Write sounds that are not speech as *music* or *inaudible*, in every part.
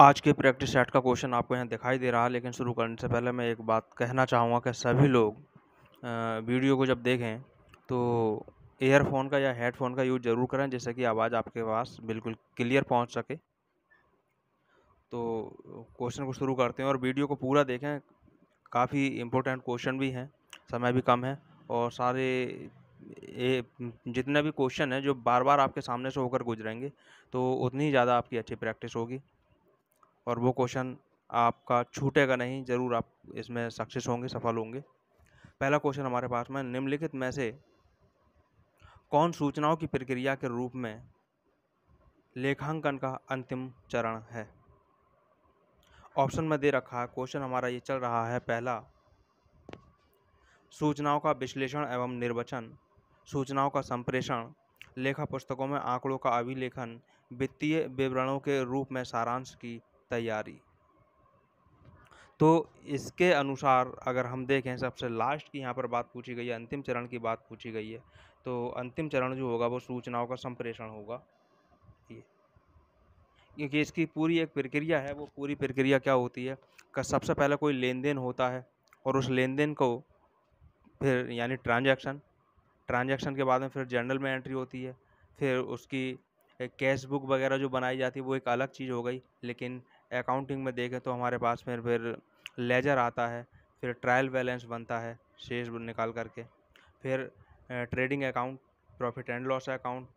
आज के practice set का क्वेश्चन आपको यहाँ दिखाई दे रहा है लेकिन शुरू करने से पहले मैं एक बात कहना चाहूँगा कि सभी लोग वीडियो को जब देखें तो एयरफोन का या हेडफोन का यूज़ ज़रूर करें जिससे कि आवाज़ आपके पास बिल्कुल क्लियर पहुँच सके तो क्वेश्चन को शुरू करते हैं और वीडियो को पूरा देखें काफ़ी इम्पोर्टेंट क्वेश्चन भी हैं समय भी कम है और सारे ए, जितने भी क्वेश्चन हैं जो बार बार आपके सामने से होकर गुजरेंगे तो उतनी ही ज़्यादा आपकी अच्छी प्रैक्टिस होगी और वो क्वेश्चन आपका छूटेगा नहीं ज़रूर आप इसमें सक्सेस होंगे सफल होंगे पहला क्वेश्चन हमारे पास में निम्नलिखित में से कौन सूचनाओं की प्रक्रिया के रूप में लेखांकन का अंतिम चरण है ऑप्शन में दे रखा है क्वेश्चन हमारा ये चल रहा है पहला सूचनाओं का विश्लेषण एवं निर्वचन सूचनाओं का संप्रेषण लेखा पुस्तकों में आंकड़ों का अभिलेखन वित्तीय विवरणों के रूप में सारांश की तैयारी तो इसके अनुसार अगर हम देखें सबसे लास्ट की यहाँ पर बात पूछी गई है अंतिम चरण की बात पूछी गई है तो अंतिम चरण जो होगा वो सूचनाओं का संप्रेषण होगा ये क्योंकि इसकी पूरी एक प्रक्रिया है वो पूरी प्रक्रिया क्या होती है का सबसे पहले कोई लेन देन होता है और उस लेन देन को फिर यानी ट्रांजैक्शन ट्रांजैक्शन के बाद में फिर जर्नल में एंट्री होती है फिर उसकी कैश बुक वगैरह जो बनाई जाती है वो एक अलग चीज़ हो गई लेकिन अकाउंटिंग में देखें तो हमारे पास में फिर लेजर आता है फिर ट्रायल बैलेंस बनता है शेष निकाल करके फिर trading account profit and loss account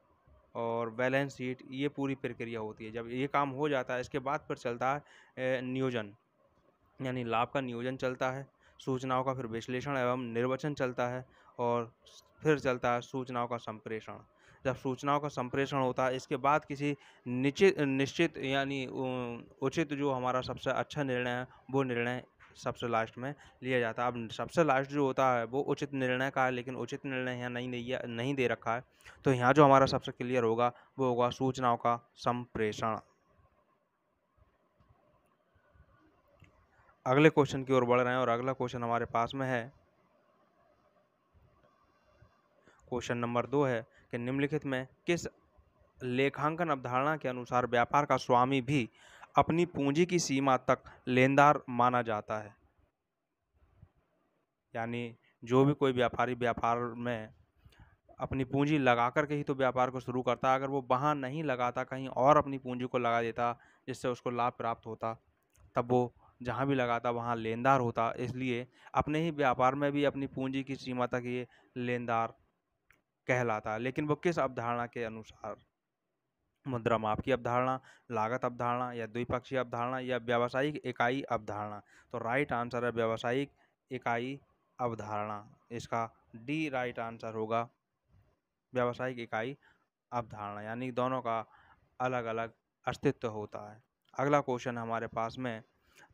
और बैलेंस शीट ये पूरी प्रक्रिया होती है जब ये काम हो जाता है इसके बाद फिर चलता है नियोजन यानी लाभ का नियोजन चलता है सूचनाओं का फिर विश्लेषण एवं निर्वचन चलता है और फिर चलता है सूचनाओं का संप्रेषण जब सूचनाओं का संप्रेषण होता है इसके बाद किसी निश्चित निश्चित यानी उचित जो हमारा सबसे अच्छा निर्णय है वो निर्णय सबसे लास्ट में लिया जाता है अब सबसे लास्ट जो होता है वो उचित निर्णय का है लेकिन उचित निर्णय यहाँ नहीं दिया नहीं दे रखा है तो यहाँ जो हमारा सबसे क्लियर होगा वो होगा सूचनाओं का संप्रेषण अगले क्वेश्चन की ओर बढ़ रहे हैं और अगला क्वेश्चन हमारे पास में है क्वेश्चन नंबर दो है कि निम्नलिखित में किस लेखांकन अवधारणा के अनुसार व्यापार का स्वामी भी अपनी पूंजी की सीमा तक लेनदार माना जाता है यानी जो भी कोई व्यापारी व्यापार में अपनी पूंजी लगा कर के ही तो व्यापार को शुरू करता अगर वो वहाँ नहीं लगाता कहीं और अपनी पूंजी को लगा देता जिससे उसको लाभ प्राप्त होता तब वो जहाँ भी लगाता वहाँ लेनदार होता इसलिए अपने ही व्यापार में भी अपनी पूंजी की सीमा तक ये लेनदार कहलाता है लेकिन वो किस अवधारणा के अनुसार मुद्रा माप की अवधारणा लागत अवधारणा या द्विपक्षीय अवधारणा या व्यावसायिक इकाई अवधारणा तो राइट आंसर है व्यावसायिक इकाई अवधारणा इसका डी राइट आंसर होगा व्यावसायिक इकाई अवधारणा यानी दोनों का अलग अलग अस्तित्व होता है अगला क्वेश्चन हमारे पास में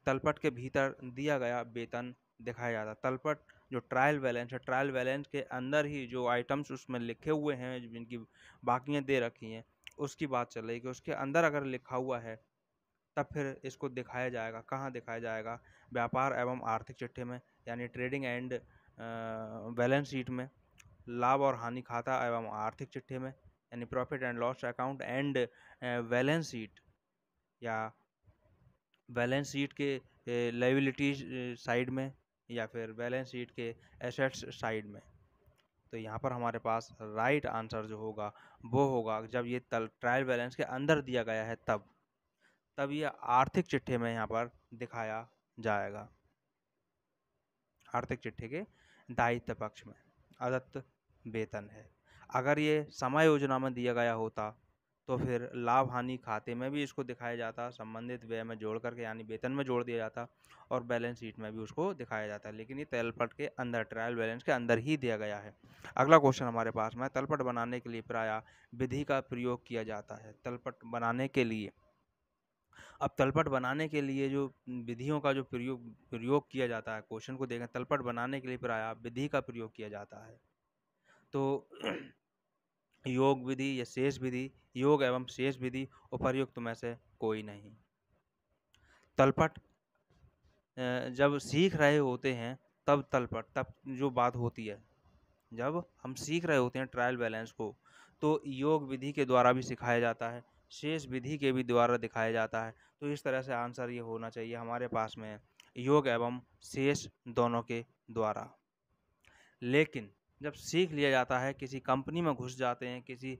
तलपट के भीतर दिया गया वेतन दिखाया जाता तलपट जो ट्रायल बैलेंस है ट्रायल बैलेंस के अंदर ही जो आइटम्स उसमें लिखे हुए हैं जिनकी बाकियाँ दे रखी हैं उसकी बात चल रही है कि उसके अंदर अगर लिखा हुआ है तब फिर इसको दिखाया जाएगा कहाँ दिखाया जाएगा व्यापार एवं आर्थिक चिट्ठे में यानी ट्रेडिंग एंड बैलेंस शीट में लाभ और हानि खाता एवं आर्थिक चिट्ठे में यानी profit and loss account and balance sheet या बैलेंस शीट के लाइबिलिटी साइड में या फिर बैलेंस शीट के एसेट्स साइड में तो यहाँ पर हमारे पास राइट आंसर जो होगा वो होगा जब ये तल ट्रायल बैलेंस के अंदर दिया गया है तब तब ये आर्थिक चिट्ठे में यहाँ पर दिखाया जाएगा आर्थिक चिट्ठे के दायित्व पक्ष में अदत्त वेतन है अगर ये समय योजना में दिया गया होता तो फिर लाभ हानि खाते में भी इसको दिखाया जाता संबंधित व्यय में जोड़ करके यानी वेतन में जोड़ दिया जाता और बैलेंस शीट में भी उसको दिखाया जाता है लेकिन ये तलपट के अंदर ट्रायल बैलेंस के अंदर ही दिया गया है अगला क्वेश्चन हमारे पास में तलपट बनाने के लिए प्राय विधि का प्रयोग किया जाता है तलपट बनाने के लिए अब तलपट बनाने के लिए जो विधियों का जो प्रयोग प्रयोग किया जाता है क्वेश्चन को देखें तलपट बनाने के लिए प्राय विधि का प्रयोग किया जाता है तो *clears throat* योग विधि या शेष विधि योग एवं शेष विधि उपर्युक्त में से कोई नहीं तलपट जब सीख रहे होते हैं तब तलपट तब जो बात होती है जब हम सीख रहे होते हैं ट्रायल बैलेंस को तो योग विधि के द्वारा भी सिखाया जाता है शेष विधि के भी द्वारा दिखाया जाता है तो इस तरह से आंसर ये होना चाहिए हमारे पास में योग एवं शेष दोनों के द्वारा लेकिन जब सीख लिया जाता है किसी कंपनी में घुस जाते हैं किसी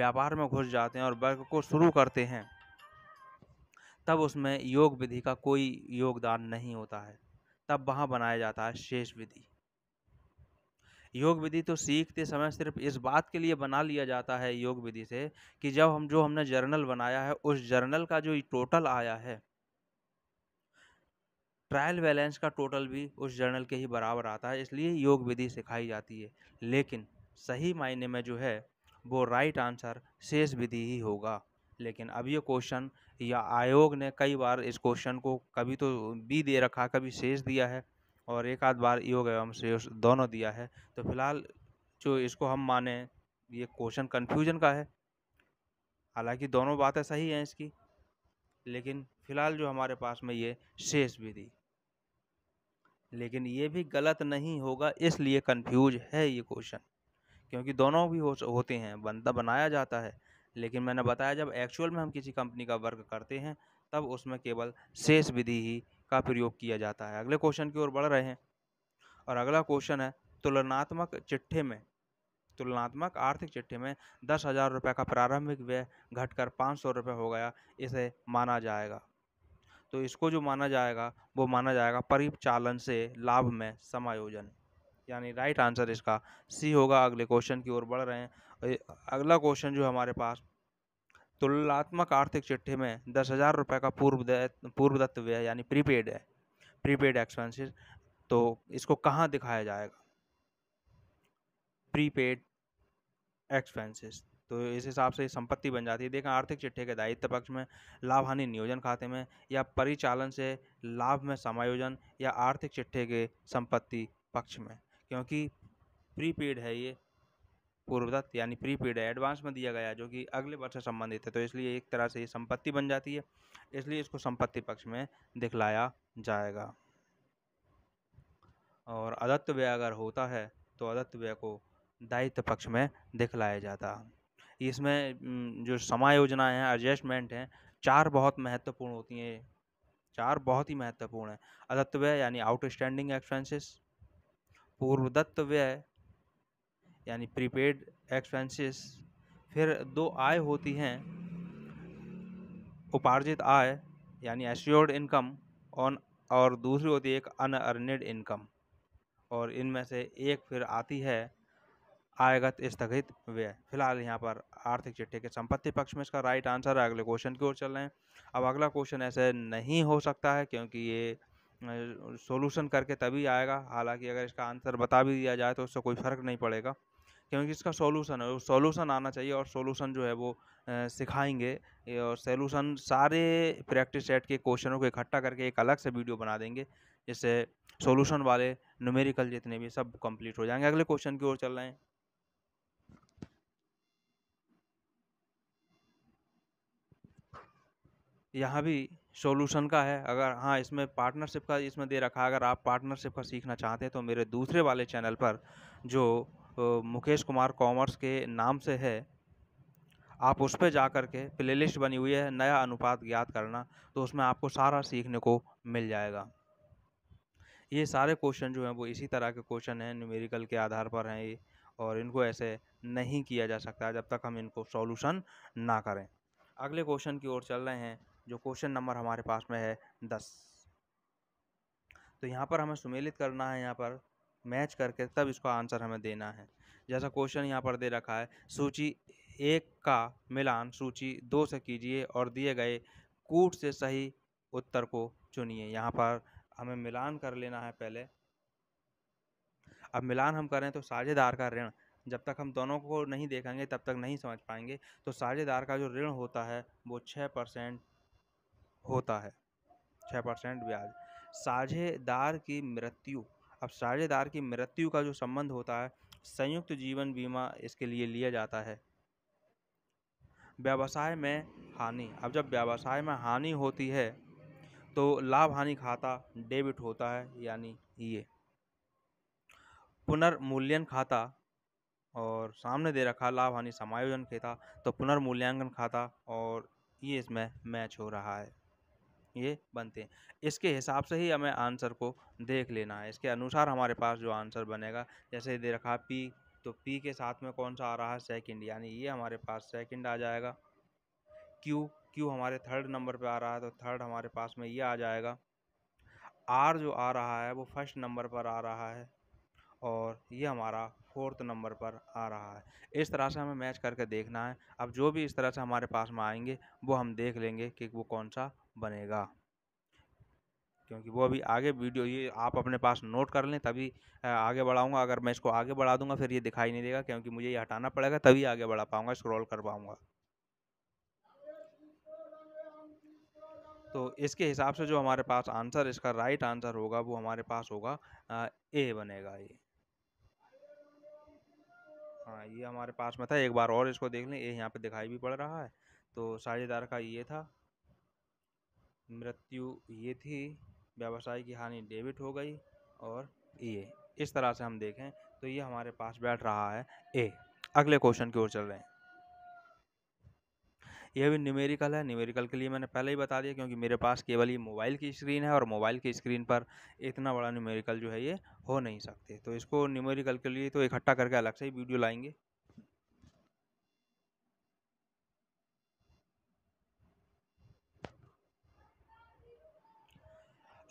व्यापार में घुस जाते हैं और वर्ग को शुरू करते हैं तब उसमें योग विधि का कोई योगदान नहीं होता है तब वहाँ बनाया जाता है शेष विधि योग विधि तो सीखते समय सिर्फ इस बात के लिए बना लिया जाता है योग विधि से कि जब हम जो हमने जर्नल बनाया है उस जर्नल का जो टोटल आया है ट्रायल बैलेंस का टोटल भी उस जर्नल के ही बराबर आता है इसलिए योग विधि सिखाई जाती है लेकिन सही मायने में जो है वो राइट आंसर शेष विधि ही होगा लेकिन अब ये क्वेश्चन या आयोग ने कई बार इस क्वेश्चन को कभी तो बी दे रखा कभी शेष दिया है और एक आध बार योग एवं शेष दोनों दिया है तो फिलहाल जो इसको हम माने ये क्वेश्चन कन्फ्यूजन का है हालांकि दोनों बातें सही हैं इसकी लेकिन फ़िलहाल जो हमारे पास में ये शेष विधि लेकिन ये भी गलत नहीं होगा इसलिए कंफ्यूज है ये क्वेश्चन क्योंकि दोनों भी हो होते हैं बनता बनाया जाता है लेकिन मैंने बताया जब एक्चुअल में हम किसी कंपनी का वर्क करते हैं तब उसमें केवल शेष विधि ही का प्रयोग किया जाता है अगले क्वेश्चन की ओर बढ़ रहे हैं और अगला क्वेश्चन है तुलनात्मक चिट्ठे में तुलनात्मक आर्थिक चिट्ठी में दस हज़ार रुपये का प्रारंभिक व्यय घटकर पाँच सौ रुपये हो गया इसे माना जाएगा तो इसको जो माना जाएगा वो माना जाएगा परिचालन से लाभ में समायोजन यानी राइट आंसर इसका सी होगा अगले क्वेश्चन की ओर बढ़ रहे हैं अगला क्वेश्चन जो हमारे पास तुलनात्मक आर्थिक चिट्ठी में दस हज़ार रुपये का पूर्व पूर्व दत्व है यानी प्रीपेड है प्रीपेड एक्सपेंसेस तो इसको कहाँ दिखाया जाएगा प्रीपेड एक्सपेंसेस तो इस हिसाब से संपत्ति बन जाती है देखें आर्थिक चिट्ठे के दायित्व पक्ष में लाभ हानि नियोजन खाते में या परिचालन से लाभ में समायोजन या आर्थिक चिट्ठे के संपत्ति पक्ष में क्योंकि प्रीपेड है ये पूर्वदत्त यानी प्रीपेड है एडवांस में दिया गया जो कि अगले वर्ष से संबंधित है तो इसलिए एक तरह से ये संपत्ति बन जाती है इसलिए इसको संपत्ति पक्ष में दिखलाया जाएगा और अदत्त व्यय अगर होता है तो अदत्त व्यय को दायित्व पक्ष में दिखलाया जाता इसमें जो समायोजना है एडजस्टमेंट हैं चार बहुत महत्वपूर्ण होती हैं चार बहुत ही महत्वपूर्ण हैं अदत्त व्यय यानी आउटस्टैंडिंग एक्सपेंसेस पूर्वदत्त व्यय यानी प्रीपेड एक्सपेंसेस फिर दो आय होती हैं उपार्जित आय यानी एश्योर्ड इनकम ऑन और दूसरी होती है एक अनअर्निड इनकम और इनमें से एक फिर आती है आयगत स्थगित व्यय फिलहाल यहाँ पर आर्थिक चिट्ठी के संपत्ति पक्ष में इसका राइट आंसर है अगले क्वेश्चन की ओर चल रहे हैं अब अगला क्वेश्चन ऐसे नहीं हो सकता है क्योंकि ये सोल्यूशन करके तभी आएगा हालांकि अगर इसका आंसर बता भी दिया जाए तो उससे कोई फ़र्क नहीं पड़ेगा क्योंकि इसका सॉल्यूशन है वो सॉल्यूशन आना चाहिए और सॉल्यूशन जो है वो सिखाएंगे और सोल्यूशन सारे प्रैक्टिस सेट के क्वेश्चनों को इकट्ठा करके एक अलग से वीडियो बना देंगे जिससे सॉल्यूशन वाले न्यूमेरिकल जितने भी सब कंप्लीट हो जाएंगे अगले क्वेश्चन की ओर चल रहे हैं यहाँ भी सॉल्यूशन का है अगर हाँ इसमें पार्टनरशिप का इसमें दे रखा है अगर आप पार्टनरशिप का सीखना चाहते हैं तो मेरे दूसरे वाले चैनल पर जो मुकेश कुमार कॉमर्स के नाम से है आप उस पर जा कर के प्ले लिस्ट बनी हुई है नया अनुपात ज्ञात करना तो उसमें आपको सारा सीखने को मिल जाएगा ये सारे क्वेश्चन जो हैं वो इसी तरह के क्वेश्चन हैं न्यूमेरिकल के आधार पर हैं ये और इनको ऐसे नहीं किया जा सकता जब तक हम इनको सॉल्यूशन ना करें अगले क्वेश्चन की ओर चल रहे हैं जो क्वेश्चन नंबर हमारे पास में है दस तो यहाँ पर हमें सुमेलित करना है यहाँ पर मैच करके तब इसका आंसर हमें देना है जैसा क्वेश्चन यहाँ पर दे रखा है सूची एक का मिलान सूची दो से कीजिए और दिए गए कूट से सही उत्तर को चुनिए यहाँ पर हमें मिलान कर लेना है पहले अब मिलान हम करें तो साझेदार का ऋण जब तक हम दोनों को नहीं देखेंगे तब तक नहीं समझ पाएंगे तो साझेदार का जो ऋण होता है वो छः परसेंट होता है छः परसेंट ब्याज साझेदार की मृत्यु अब साझेदार की मृत्यु का जो संबंध होता है संयुक्त जीवन बीमा इसके लिए लिया जाता है व्यवसाय में हानि अब जब व्यवसाय में हानि होती है तो लाभ हानि खाता डेबिट होता है यानी ये पुनर्मूल्यन खाता और सामने दे रखा लाभ हानि समायोजन खाता तो पुनर्मूल्यांकन खाता और ये इसमें मैच हो रहा है ये बनते हैं इसके हिसाब से ही हमें आंसर को देख लेना है इसके अनुसार हमारे पास जो आंसर बनेगा जैसे दे रखा पी तो पी के साथ में कौन सा आ रहा है सेकंड यानी ये हमारे पास सेकंड आ जाएगा क्यू क्यू हमारे थर्ड नंबर पे आ रहा है तो थर्ड हमारे पास में ये आ जाएगा आर जो आ रहा है वो फर्स्ट नंबर पर आ रहा है और ये हमारा फोर्थ नंबर पर आ रहा है इस तरह से हमें मैच करके देखना है अब जो भी इस तरह से हमारे पास में आएंगे वो हम देख लेंगे कि वो कौन सा बनेगा क्योंकि वो अभी आगे वीडियो ये आप अपने पास नोट कर लें तभी आगे बढ़ाऊंगा अगर मैं इसको आगे बढ़ा दूंगा फिर ये दिखाई नहीं देगा क्योंकि मुझे ये हटाना पड़ेगा तभी आगे बढ़ा पाऊंगा स्क्रॉल कर पाऊंगा तो इसके हिसाब से जो हमारे पास आंसर इसका राइट आंसर होगा वो हमारे पास होगा ए बनेगा ये हाँ ये हमारे पास में था एक बार और इसको देख लें ए यहाँ पे दिखाई भी पड़ रहा है तो साझेदार का ये था मृत्यु ये थी व्यवसाय की हानि डेबिट हो गई और ये इस तरह से हम देखें तो ये हमारे पास बैठ रहा है ए अगले क्वेश्चन की ओर चल रहे हैं यह भी न्यूमेरिकल है न्यूमेरिकल के लिए मैंने पहले ही बता दिया क्योंकि मेरे पास केवल ये मोबाइल की स्क्रीन है और मोबाइल की स्क्रीन पर इतना बड़ा न्यूमेरिकल जो है ये हो नहीं सकते तो इसको न्यूमेरिकल के लिए तो इकट्ठा करके अलग से ही वीडियो लाएंगे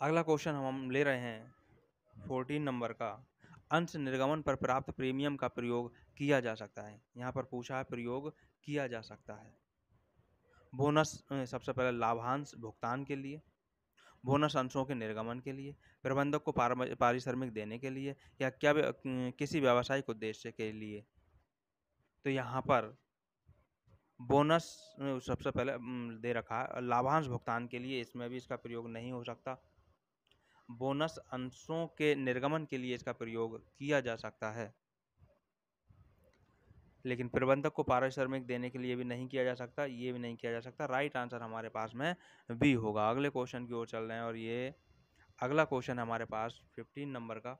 अगला क्वेश्चन हम ले रहे हैं फोर्टीन नंबर का अंश निर्गमन पर प्राप्त प्रीमियम का प्रयोग किया जा सकता है यहाँ पर पूछा है प्रयोग किया जा सकता है बोनस सबसे पहले लाभांश भुगतान के लिए बोनस अंशों के निर्गमन के लिए प्रबंधक को पारिश्रमिक देने के लिए या क्या किसी व्यावसायिक उद्देश्य के लिए तो यहाँ पर बोनस सबसे पहले दे रखा है लाभांश भुगतान के लिए इसमें भी इसका प्रयोग नहीं हो सकता बोनस अंशों के निर्गमन के लिए इसका प्रयोग किया जा सकता है लेकिन प्रबंधक को पारिश्रमिक देने के लिए भी नहीं किया जा सकता ये भी नहीं किया जा सकता राइट आंसर हमारे पास में बी होगा अगले क्वेश्चन की ओर चल रहे हैं और ये अगला क्वेश्चन हमारे पास फिफ्टीन नंबर का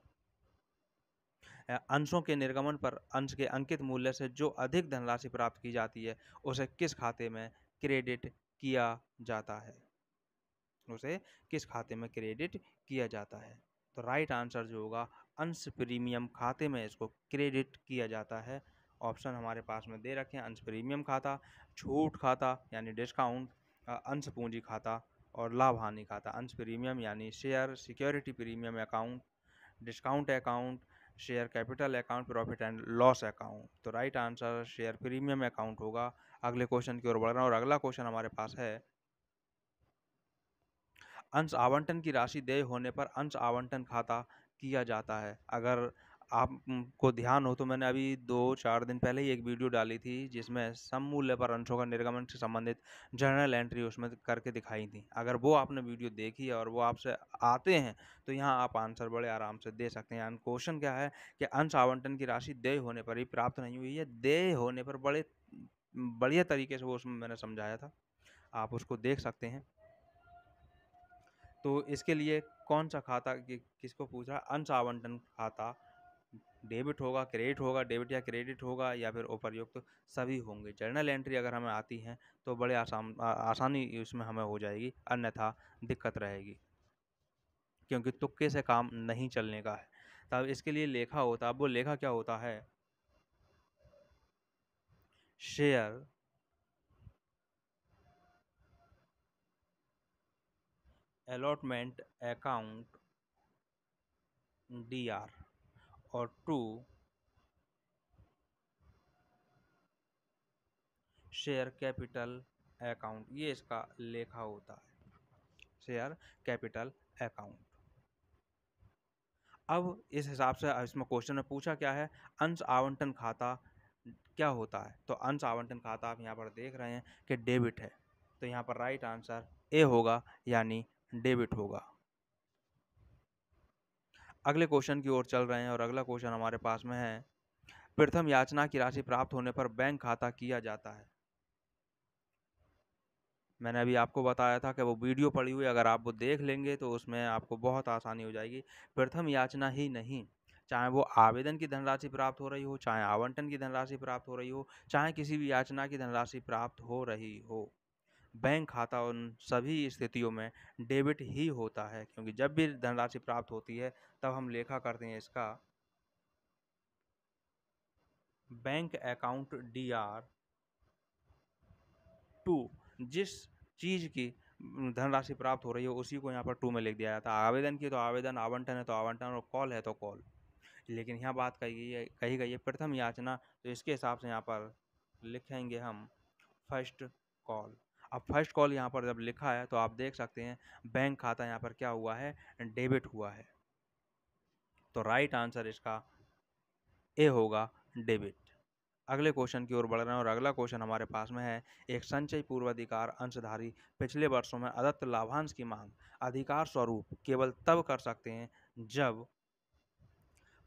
अंशों के निर्गमन पर अंश के अंकित मूल्य से जो अधिक धनराशि प्राप्त की जाती है उसे किस खाते में क्रेडिट किया जाता है उसे किस खाते में क्रेडिट किया जाता है तो राइट आंसर जो होगा अंश प्रीमियम खाते में इसको क्रेडिट किया जाता है ऑप्शन हमारे पास में दे रखे हैं अंश प्रीमियम खाता छूट खाता यानी डिस्काउंट अंश पूंजी खाता और लाभ हानि खाता अंश प्रीमियम यानी share security premium account discount account share capital account profit and loss account तो right answer share premium account होगा अगले क्वेश्चन की ओर बढ़ रहा हूँ और अगला क्वेश्चन हमारे पास है अंश आवंटन की राशि देय होने पर अंश आवंटन खाता किया जाता है अगर आपको ध्यान हो तो मैंने अभी दो चार दिन पहले ही एक वीडियो डाली थी जिसमें सम मूल्य पर अंशों का निर्गमन से संबंधित जर्नल एंट्री उसमें करके दिखाई थी अगर वो आपने वीडियो देखी और वो आपसे आते हैं तो यहाँ आप आंसर बड़े आराम से दे सकते हैं क्वेश्चन क्या है कि अंश आवंटन की राशि देय होने पर ही प्राप्त नहीं हुई है देय होने पर बड़े बढ़िया तरीके से वो उसमें मैंने समझाया था आप उसको देख सकते हैं तो इसके लिए कौन सा खाता कि, किसको पूछ रहा अंश आवंटन खाता डेबिट होगा क्रेडिट होगा डेबिट या क्रेडिट होगा या फिर उपरयुक्त तो सभी होंगे जर्नल एंट्री अगर हमें आती हैं तो बड़े आसान आसानी उसमें हमें हो जाएगी अन्यथा दिक्कत रहेगी क्योंकि तुक्के से काम नहीं चलने का है तब इसके लिए लेखा होता अब वो लेखा क्या होता है share allotment account dr or to share capital account ये इसका लेखा होता है शेयर कैपिटल अकाउंट अब इस हिसाब से इसमें क्वेश्चन में पूछा क्या है अंश आवंटन खाता क्या होता है तो अंश आवंटन खाता आप यहाँ पर देख रहे हैं कि डेबिट है तो यहाँ पर राइट आंसर ए होगा यानी डेबिट होगा अगले क्वेश्चन की ओर चल रहे हैं और अगला क्वेश्चन हमारे पास में है प्रथम याचना की राशि प्राप्त होने पर बैंक खाता किया जाता है मैंने अभी आपको बताया था कि वो वीडियो पड़ी हुई अगर आप वो देख लेंगे तो उसमें आपको बहुत आसानी हो जाएगी प्रथम याचना ही नहीं चाहे वो आवेदन की धनराशि प्राप्त हो रही हो चाहे आवंटन की धनराशि प्राप्त हो रही हो चाहे किसी भी याचना की धनराशि प्राप्त हो रही हो बैंक खाता उन सभी स्थितियों में डेबिट ही होता है क्योंकि जब भी धनराशि प्राप्त होती है तब हम लेखा करते हैं इसका bank account D R to जिस चीज़ की धनराशि प्राप्त हो रही है उसी को यहाँ पर टू में लिख दिया जाता है आवेदन की तो आवेदन आवंटन है तो आवंटन और कॉल है तो कॉल लेकिन यहाँ बात कही गई है कही गई है प्रथम याचना तो इसके हिसाब से यहाँ पर लिखेंगे हम फर्स्ट कॉल अब फर्स्ट कॉल यहाँ पर जब लिखा है तो आप देख सकते हैं बैंक खाता यहाँ पर क्या हुआ है डेबिट हुआ है तो राइट आंसर इसका ए होगा डेबिट अगले क्वेश्चन की ओर बढ़ रहे हैं और अगला क्वेश्चन हमारे पास में है एक संचय पूर्वाधिकार अंशधारी पिछले वर्षों में अदत्त लाभांश की मांग अधिकार स्वरूप केवल तब कर सकते हैं जब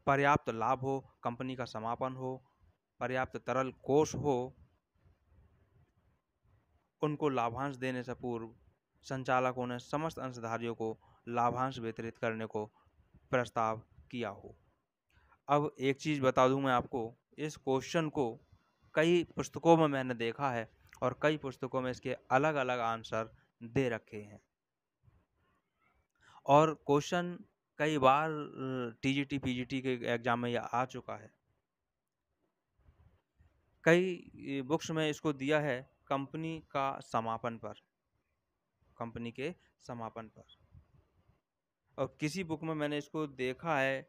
पर्याप्त लाभ हो कंपनी का समापन हो पर्याप्त तरल कोष हो उनको लाभांश देने से पूर्व संचालकों ने समस्त अंशधारियों को लाभांश वितरित करने को प्रस्ताव किया हो अब एक चीज़ बता दूं मैं आपको इस क्वेश्चन को कई पुस्तकों में मैंने देखा है और कई पुस्तकों में इसके अलग अलग आंसर दे रखे हैं और क्वेश्चन कई बार टीजीटी पीजीटी के एग्ज़ाम में यह आ चुका है कई बुक्स में इसको दिया है कंपनी का समापन पर कंपनी के समापन पर और किसी बुक में मैंने इसको देखा है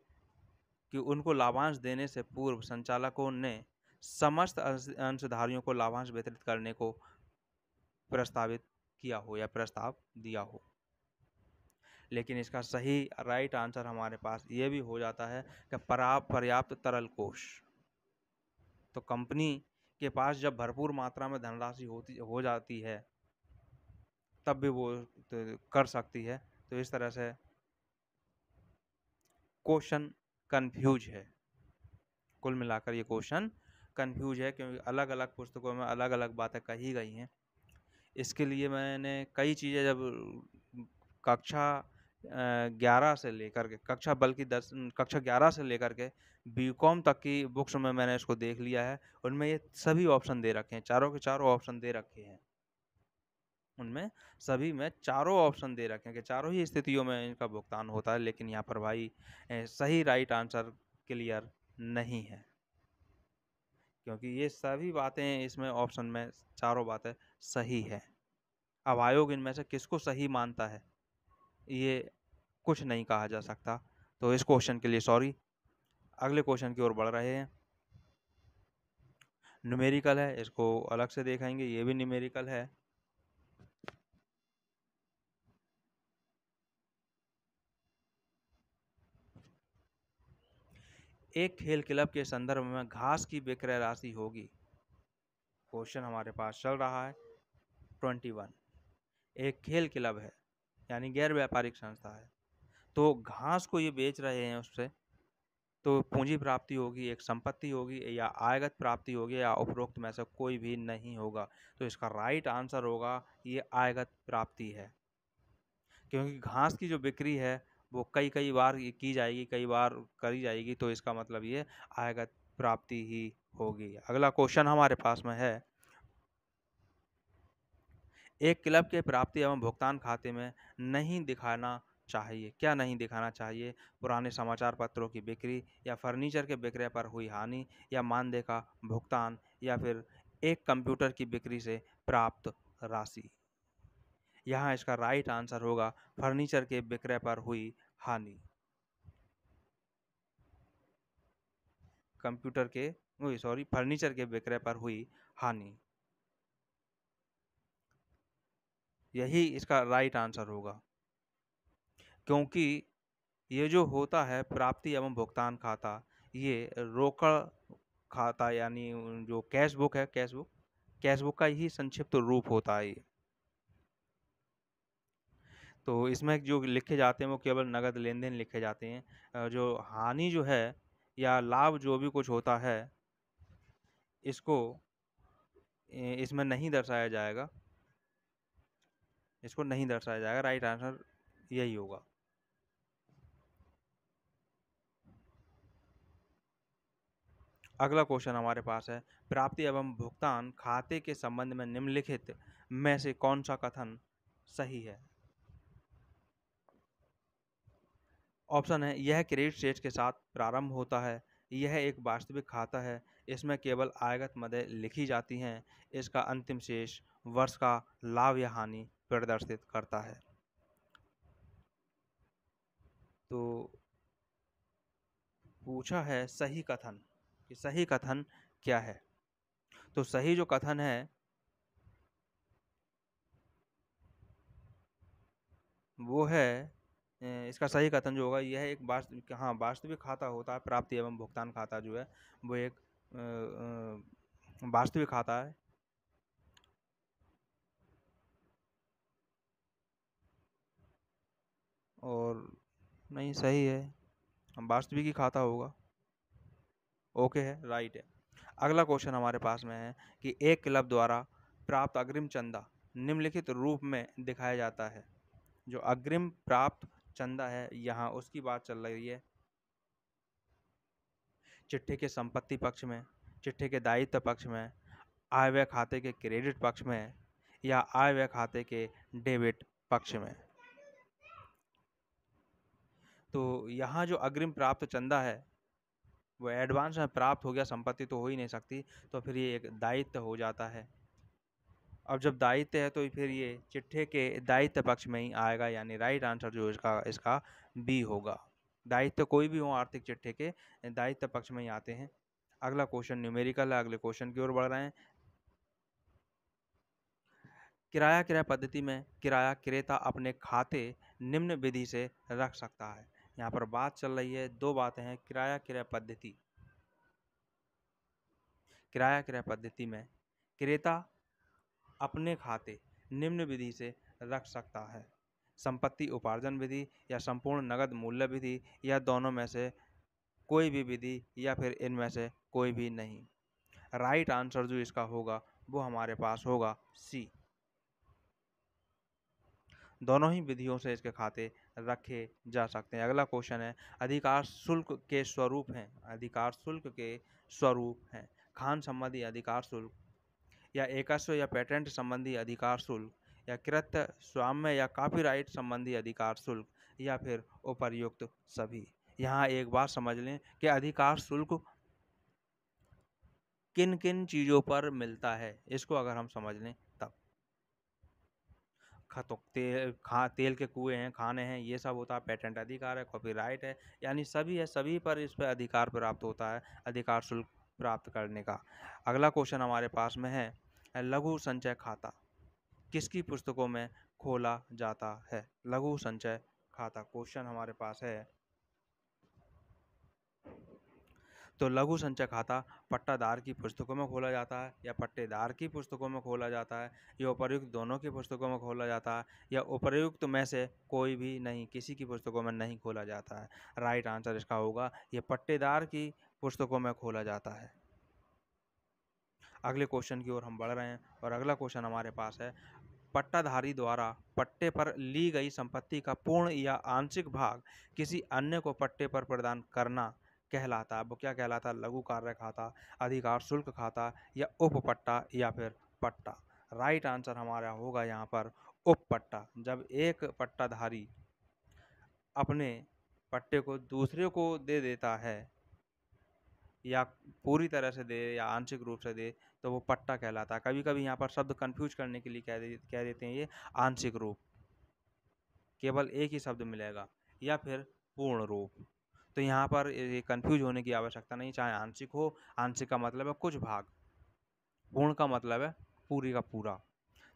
कि उनको लाभांश देने से पूर्व संचालकों ने समस्त अंशधारियों को लाभांश वितरित करने को प्रस्तावित किया हो या प्रस्ताव दिया हो लेकिन इसका सही राइट आंसर हमारे पास ये भी हो जाता है कि पर्याप्त तरल कोष तो कंपनी के पास जब भरपूर मात्रा में धनराशि होती हो जाती है तब भी वो तो कर सकती है तो इस तरह से क्वेश्चन कंफ्यूज है कुल मिलाकर ये क्वेश्चन कंफ्यूज है क्योंकि अलग अलग पुस्तकों में अलग अलग बातें कही गई हैं इसके लिए मैंने कई चीज़ें जब कक्षा ग्यारह से लेकर के कक्षा बल्कि दस कक्षा ग्यारह से लेकर के बी कॉम तक की बुक्स में मैंने इसको देख लिया है उनमें ये सभी ऑप्शन दे रखे हैं चारों के चारों ऑप्शन दे रखे हैं उनमें सभी में चारों ऑप्शन दे रखे हैं कि चारों ही स्थितियों में इनका भुगतान होता है लेकिन यहाँ पर भाई सही राइट आंसर क्लियर नहीं है क्योंकि ये सभी बातें इसमें ऑप्शन में चारों बातें सही है अब आयोग इनमें से किसको सही मानता है ये कुछ नहीं कहा जा सकता तो इस क्वेश्चन के लिए सॉरी अगले क्वेश्चन की ओर बढ़ रहे हैं न्यूमेरिकल है इसको अलग से देखेंगे ये भी न्यूमेरिकल है एक खेल क्लब के संदर्भ में घास की विक्रय राशि होगी क्वेश्चन हमारे पास चल रहा है ट्वेंटी वन एक खेल क्लब है यानी गैर व्यापारिक संस्था है तो घास को ये बेच रहे हैं उससे तो पूंजी प्राप्ति होगी एक संपत्ति होगी या आयगत प्राप्ति होगी या उपरोक्त में से कोई भी नहीं होगा तो इसका राइट आंसर होगा ये आयगत प्राप्ति है क्योंकि घास की जो बिक्री है वो कई कई बार की जाएगी कई बार करी जाएगी तो इसका मतलब ये आयगत प्राप्ति ही होगी अगला क्वेश्चन हमारे पास में है एक क्लब के प्राप्ति एवं भुगतान खाते में नहीं दिखाना चाहिए क्या नहीं दिखाना चाहिए पुराने समाचार पत्रों की बिक्री या फर्नीचर के बिक्रय पर हुई हानि या मानदेय का भुगतान या फिर एक कंप्यूटर की बिक्री से प्राप्त राशि यहाँ इसका राइट आंसर होगा फर्नीचर के बिक्रय पर हुई हानि कंप्यूटर के सॉरी फर्नीचर के बिक्रय पर हुई हानि यही इसका राइट आंसर होगा क्योंकि ये जो होता है प्राप्ति एवं भुगतान खाता ये रोकड़ खाता यानी जो कैश बुक है कैश बुक कैश बुक का ही संक्षिप्त रूप होता है ये तो इसमें जो लिखे जाते हैं वो केवल नगद लेन देन लिखे जाते हैं जो हानि जो है या लाभ जो भी कुछ होता है इसको इसमें नहीं दर्शाया जाएगा इसको नहीं दर्शाया जाएगा राइट आंसर यही होगा अगला क्वेश्चन हमारे पास है प्राप्ति एवं भुगतान खाते के संबंध में निम्नलिखित में से कौन सा कथन सही है ऑप्शन है यह क्रेडिट सेट के साथ प्रारंभ होता है यह एक वास्तविक खाता है इसमें केवल आयगत मदें लिखी जाती हैं इसका अंतिम शेष वर्ष का लाभ या हानि प्रदर्शित करता है तो पूछा है सही कथन कि सही कथन क्या है तो सही जो कथन है वो है इसका सही कथन जो होगा यह एक वास्तविक हाँ वास्तविक खाता होता है प्राप्ति एवं भुगतान खाता जो है वो एक वास्तविक खाता है और नहीं सही है वास्तविक ही खाता होगा ओके है राइट है अगला क्वेश्चन हमारे पास में है कि एक क्लब द्वारा प्राप्त अग्रिम चंदा निम्नलिखित रूप में दिखाया जाता है जो अग्रिम प्राप्त चंदा है यहाँ उसकी बात चल रही है चिट्ठे के संपत्ति पक्ष में चिट्ठे के दायित्व पक्ष में आय व्यय खाते के क्रेडिट पक्ष में या आय व्यय खाते के डेबिट पक्ष में तो यहाँ जो अग्रिम प्राप्त चंदा है वह एडवांस में प्राप्त हो गया संपत्ति तो हो ही नहीं सकती तो फिर ये एक दायित्व हो जाता है अब जब दायित्व है तो फिर ये चिट्ठे के दायित्व पक्ष में ही आएगा यानी राइट आंसर जो इसका इसका बी होगा दायित्व कोई भी हो आर्थिक चिट्ठे के दायित्व पक्ष में ही आते हैं अगला क्वेश्चन न्यूमेरिकल है अगले क्वेश्चन की ओर बढ़ रहे हैं किराया किराया पद्धति में किराया क्रेता अपने खाते निम्न विधि से रख सकता है यहाँ पर बात चल रही है दो बातें हैं किराया क्रय पद्धति किराया क्रय पद्धति में क्रेता अपने खाते निम्न विधि से रख सकता है संपत्ति उपार्जन विधि या संपूर्ण नगद मूल्य विधि या दोनों में से कोई भी विधि या फिर इनमें से कोई भी नहीं राइट आंसर जो इसका होगा वो हमारे पास होगा सी दोनों ही विधियों से इसके खाते रखे जा सकते हैं अगला क्वेश्चन है अधिकार शुल्क के स्वरूप हैं अधिकार शुल्क के स्वरूप हैं खान संबंधी अधिकार शुल्क या एकस्व या पेटेंट संबंधी अधिकार शुल्क या कृत्य स्वाम्य या कॉपीराइट संबंधी अधिकार शुल्क या फिर उपरयुक्त सभी यहाँ एक बात समझ लें कि अधिकार शुल्क किन किन चीज़ों पर मिलता है इसको अगर हम समझ लें तो तेल खा तेल के कुएँ हैं खाने हैं ये सब होता है पेटेंट अधिकार है कॉपीराइट है यानी सभी है सभी पर इस पर अधिकार प्राप्त होता है अधिकार शुल्क प्राप्त करने का अगला क्वेश्चन हमारे पास में है लघु संचय खाता किसकी पुस्तकों में खोला जाता है लघु संचय खाता क्वेश्चन हमारे पास है तो लघु संचय खाता पट्टादार की पुस्तकों में खोला जाता है या पट्टेदार की पुस्तकों में खोला जाता है या उपरयुक्त दोनों की पुस्तकों में खोला जाता है या उपरयुक्त में से कोई भी नहीं किसी की पुस्तकों में नहीं खोला जाता है राइट आंसर इसका होगा यह पट्टेदार की पुस्तकों में खोला जाता है अगले क्वेश्चन की ओर हम बढ़ रहे हैं और अगला क्वेश्चन हमारे पास है पट्टाधारी द्वारा पट्टे पर ली गई संपत्ति का पूर्ण या आंशिक भाग किसी अन्य को पट्टे पर प्रदान करना कहलाता है वो क्या कहलाता लघु कार्य खाता अधिकार शुल्क खाता या उपपट्टा या फिर पट्टा राइट आंसर हमारा होगा यहाँ पर उपपट्टा जब एक पट्टाधारी अपने पट्टे को दूसरे को दे देता है या पूरी तरह से दे या आंशिक रूप से दे तो वो पट्टा कहलाता है कभी कभी यहाँ पर शब्द कंफ्यूज करने के लिए कह दे कह देते हैं ये आंशिक रूप केवल एक ही शब्द मिलेगा या फिर पूर्ण रूप तो यहाँ पर कन्फ्यूज होने की आवश्यकता नहीं चाहे आंशिक हो आंशिक का मतलब है कुछ भाग पूर्ण का मतलब है पूरी का पूरा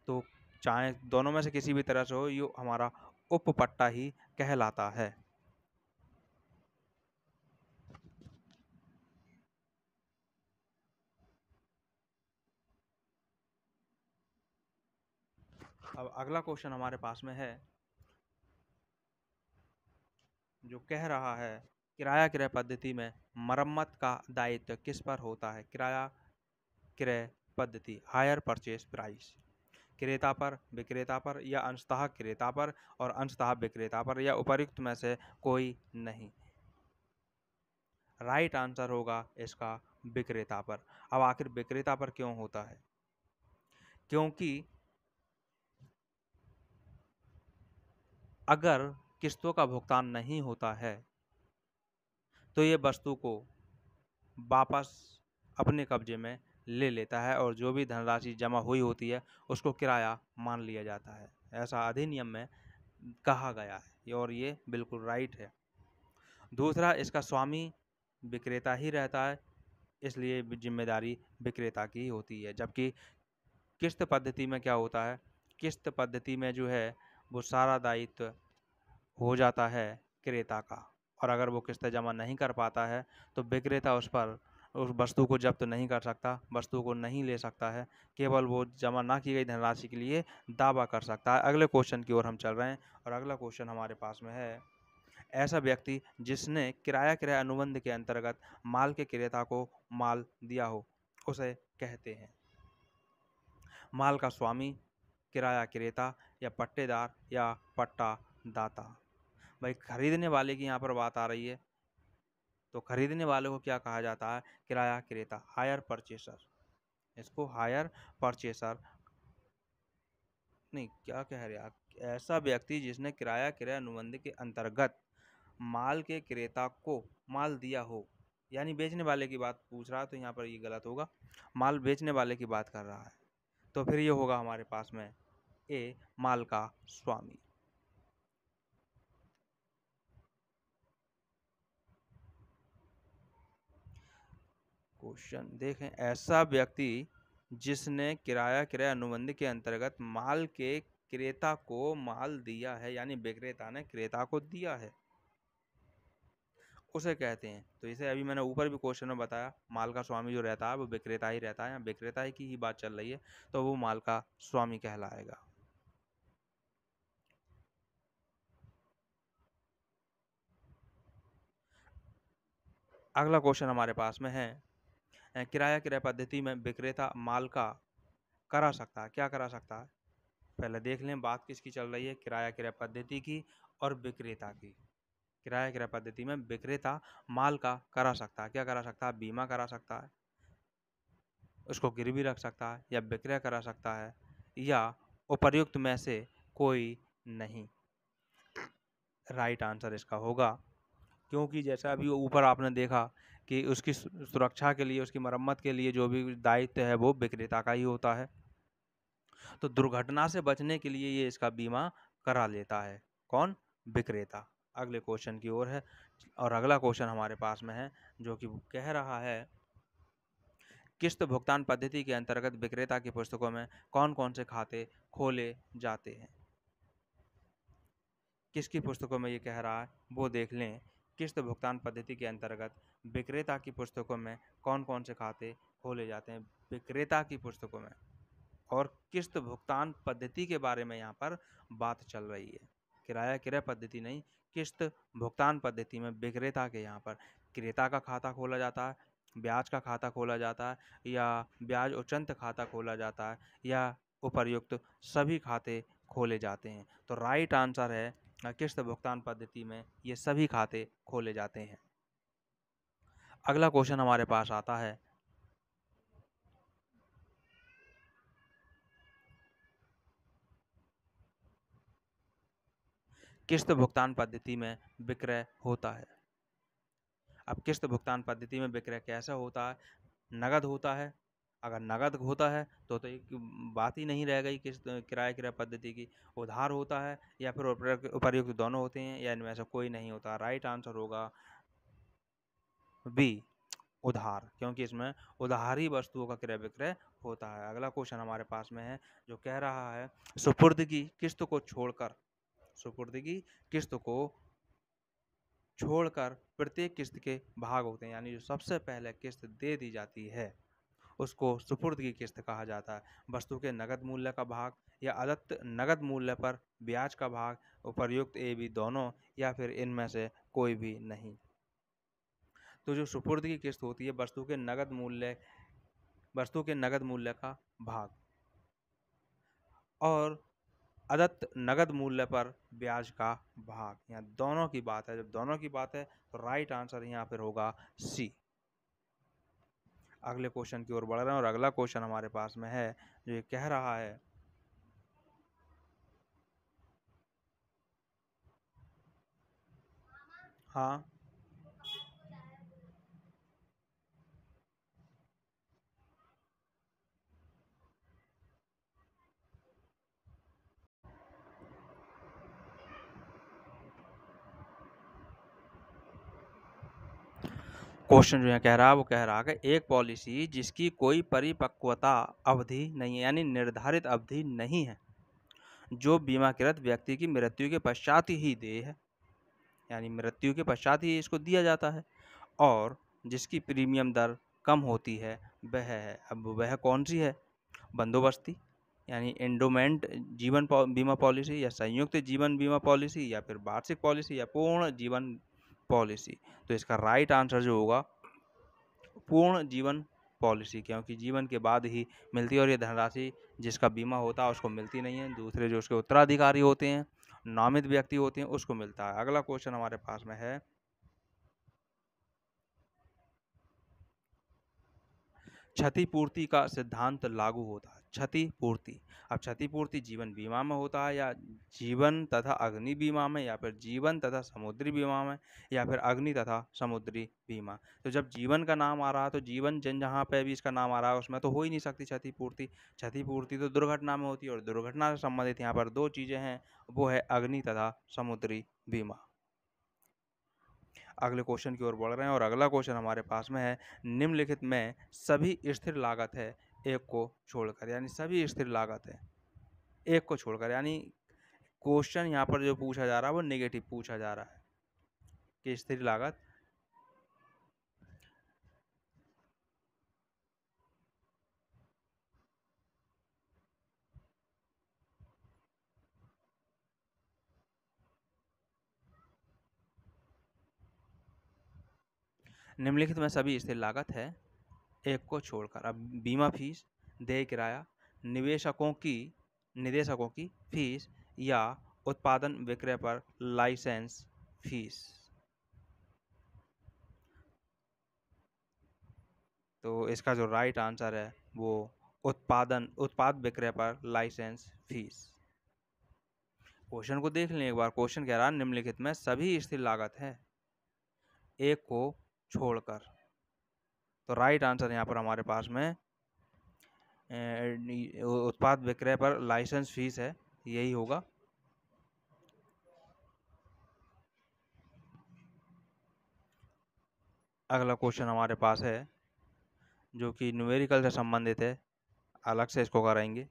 तो चाहे दोनों में से किसी भी तरह से हो ये हमारा उपपट्टा ही कहलाता है अब अगला क्वेश्चन हमारे पास में है जो कह रहा है किराया क्रय पद्धति में मरम्मत का दायित्व किस पर होता है किराया क्रय पद्धति हायर परचेज प्राइस क्रेता पर विक्रेता पर या अंशतः क्रेता पर और अंशतः विक्रेता पर या उपयुक्त में से कोई नहीं राइट आंसर होगा इसका विक्रेता पर अब आखिर विक्रेता पर क्यों होता है क्योंकि अगर किस्तों का भुगतान नहीं होता है तो ये वस्तु को वापस अपने कब्जे में ले लेता है और जो भी धनराशि जमा हुई होती है उसको किराया मान लिया जाता है ऐसा अधिनियम में कहा गया है और ये बिल्कुल राइट है दूसरा इसका स्वामी विक्रेता ही रहता है इसलिए जिम्मेदारी विक्रेता की होती है जबकि किस्त पद्धति में क्या होता है किस्त पद्धति में जो है वो सारा दायित्व हो जाता है क्रेता का और अगर वो किस्तें जमा नहीं कर पाता है तो विक्रेता उस पर उस वस्तु को जब्त नहीं कर सकता वस्तु को नहीं ले सकता है केवल वो जमा ना की गई धनराशि के लिए दावा कर सकता है अगले क्वेश्चन की ओर हम चल रहे हैं और अगला क्वेश्चन हमारे पास में है ऐसा व्यक्ति जिसने किराया किराया अनुबंध के अंतर्गत माल के क्रेता को माल दिया हो उसे कहते हैं माल का स्वामी किराया क्रेता या पट्टेदार या पट्टा दाता भाई ख़रीदने वाले की यहाँ पर बात आ रही है तो ख़रीदने वाले को क्या कहा जाता है किराया क्रेता हायर परचेसर इसको हायर परचेसर नहीं क्या कह रहे आप ऐसा व्यक्ति जिसने किराया किराया अनुबंध के अंतर्गत माल के क्रेता को माल दिया हो यानी बेचने वाले की बात पूछ रहा है तो यहाँ पर ये गलत होगा माल बेचने वाले की बात कर रहा है तो फिर ये होगा हमारे पास में ए माल का स्वामी क्वेश्चन देखें ऐसा व्यक्ति जिसने किराया क्रय अनुबंध के अंतर्गत माल के क्रेता को माल दिया है यानी विक्रेता ने क्रेता को दिया है उसे कहते हैं तो इसे अभी मैंने ऊपर भी क्वेश्चन में बताया माल का स्वामी जो रहता है वो विक्रेता ही रहता है या विक्रेता की ही बात चल रही है तो वो माल का स्वामी कहलाएगा अगला क्वेश्चन हमारे पास में है किराया किराया पद्धति में विक्रेता माल का करा सकता है क्या करा सकता है पहले देख लें बात किसकी चल रही है किराया किराया पद्धति की और विक्रेता की किराया किराया पद्धति में विक्रेता माल का करा सकता है क्या करा सकता है बीमा करा सकता है उसको गिरवी रख सकता है या विक्रय करा सकता है या उपर्युक्त में से कोई नहीं राइट आंसर इसका होगा क्योंकि जैसा अभी ऊपर आपने देखा कि उसकी सुरक्षा के लिए उसकी मरम्मत के लिए जो भी दायित्व है वो विक्रेता का ही होता है तो दुर्घटना से बचने के लिए ये इसका बीमा करा लेता है कौन विक्रेता अगले क्वेश्चन की ओर है और अगला क्वेश्चन हमारे पास में है जो कि कह रहा है किस्त भुगतान पद्धति के अंतर्गत विक्रेता की पुस्तकों में कौन कौन से खाते खोले जाते हैं किसकी पुस्तकों में ये कह रहा है वो देख लें किस्त भुगतान पद्धति के अंतर्गत विक्रेता की पुस्तकों में कौन कौन से खाते खोले जाते हैं विक्रेता की पुस्तकों में और किस्त भुगतान पद्धति के बारे में यहाँ पर बात चल रही है किराया किराया पद्धति नहीं किस्त भुगतान पद्धति में विक्रेता के यहाँ पर क्रेता का खाता खोला जाता है ब्याज का खाता खोला जाता है या ब्याज उचंत खाता खोला जाता है या उपर्युक्त सभी खाते खोले जाते हैं तो राइट आंसर है किस्त भुगतान पद्धति में ये सभी खाते खोले जाते हैं अगला क्वेश्चन हमारे पास आता है किस्त भुगतान पद्धति में विक्रय होता है अब किस्त भुगतान पद्धति में विक्रय कैसा होता है नगद होता है अगर नगद होता है तो तो एक बात ही नहीं रह गई किस किराए किराए पद्धति की उधार होता है या फिर उपयुक्त दोनों होते हैं या इनमें से कोई नहीं होता राइट आंसर होगा बी उधार क्योंकि इसमें उधारी वस्तुओं का क्रय विक्रय होता है अगला क्वेश्चन हमारे पास में है जो कह रहा है सुपुर्दगी किस्त को छोड़कर सुपुर्दगी किस्त को छोड़कर प्रत्येक किस्त के भाग होते हैं यानी जो सबसे पहले किस्त दे दी जाती है उसको सुपुर्दगी किस्त कहा जाता है वस्तु के नगद मूल्य का भाग या अदत्त नगद मूल्य पर ब्याज का भाग उपर्युक्त ए बी दोनों या फिर इनमें से कोई भी नहीं तो जो सुपुर्द की किस्त होती है वस्तु के नगद मूल्य वस्तु के नगद मूल्य का भाग और अदत्त नगद मूल्य पर ब्याज का भाग यहाँ दोनों की बात है जब दोनों की बात है तो राइट आंसर यहाँ पर होगा सी अगले क्वेश्चन की ओर बढ़ रहे हैं और अगला क्वेश्चन हमारे पास में है जो ये कह रहा है हाँ क्वेश्चन जो यहाँ कह रहा है वो कह रहा है कि एक पॉलिसी जिसकी कोई परिपक्वता अवधि नहीं है यानी निर्धारित अवधि नहीं है जो बीमाकृत व्यक्ति की मृत्यु के पश्चात ही दे है यानी मृत्यु के पश्चात ही इसको दिया जाता है और जिसकी प्रीमियम दर कम होती है वह है अब वह कौन सी है बंदोबस्ती यानी एंडोमेंट जीवन बीमा पॉलिसी या संयुक्त जीवन बीमा पॉलिसी या फिर वार्षिक पॉलिसी या पूर्ण जीवन पॉलिसी तो इसका राइट आंसर जो होगा पूर्ण जीवन पॉलिसी क्योंकि जीवन के बाद ही मिलती है और ये धनराशि जिसका बीमा होता है उसको मिलती नहीं है दूसरे जो उसके उत्तराधिकारी होते हैं नामित व्यक्ति होते हैं उसको मिलता है अगला क्वेश्चन हमारे पास में है क्षतिपूर्ति का सिद्धांत लागू होता क्षतिपूर्ति अब क्षतिपूर्ति जीवन बीमा में होता है या जीवन तथा अग्नि बीमा में या फिर जीवन तथा समुद्री बीमा में या फिर अग्नि तथा समुद्री बीमा तो जब जीवन का नाम आ रहा है तो जीवन जन जहाँ पे भी इसका नाम आ रहा है उसमें तो हो ही नहीं सकती क्षतिपूर्ति क्षतिपूर्ति तो दुर्घटना में होती है और दुर्घटना से संबंधित यहाँ पर दो चीज़ें हैं वो है अग्नि तथा समुद्री बीमा अगले क्वेश्चन की ओर बढ़ रहे हैं और अगला क्वेश्चन हमारे पास में है निम्नलिखित में सभी स्थिर लागत है एक को छोड़कर यानी सभी स्थिर लागत है एक को छोड़कर यानी क्वेश्चन यहाँ पर जो पूछा जा रहा है वो नेगेटिव पूछा जा रहा है कि स्थिर लागत निम्नलिखित में सभी स्थिर लागत है एक को छोड़कर अब बीमा फीस देय किराया निवेशकों की निदेशकों की फीस या उत्पादन विक्रय पर लाइसेंस फीस तो इसका जो राइट आंसर है वो उत्पादन उत्पाद विक्रय पर लाइसेंस फीस क्वेश्चन को देख लें एक बार क्वेश्चन कह रहा है निम्नलिखित में सभी स्थिर लागत है एक को छोड़कर तो राइट आंसर यहाँ पर हमारे पास में उत्पाद विक्रय पर लाइसेंस फीस है यही होगा अगला क्वेश्चन हमारे पास है जो कि न्यूमेरिकल से संबंधित है अलग से इसको कराएंगे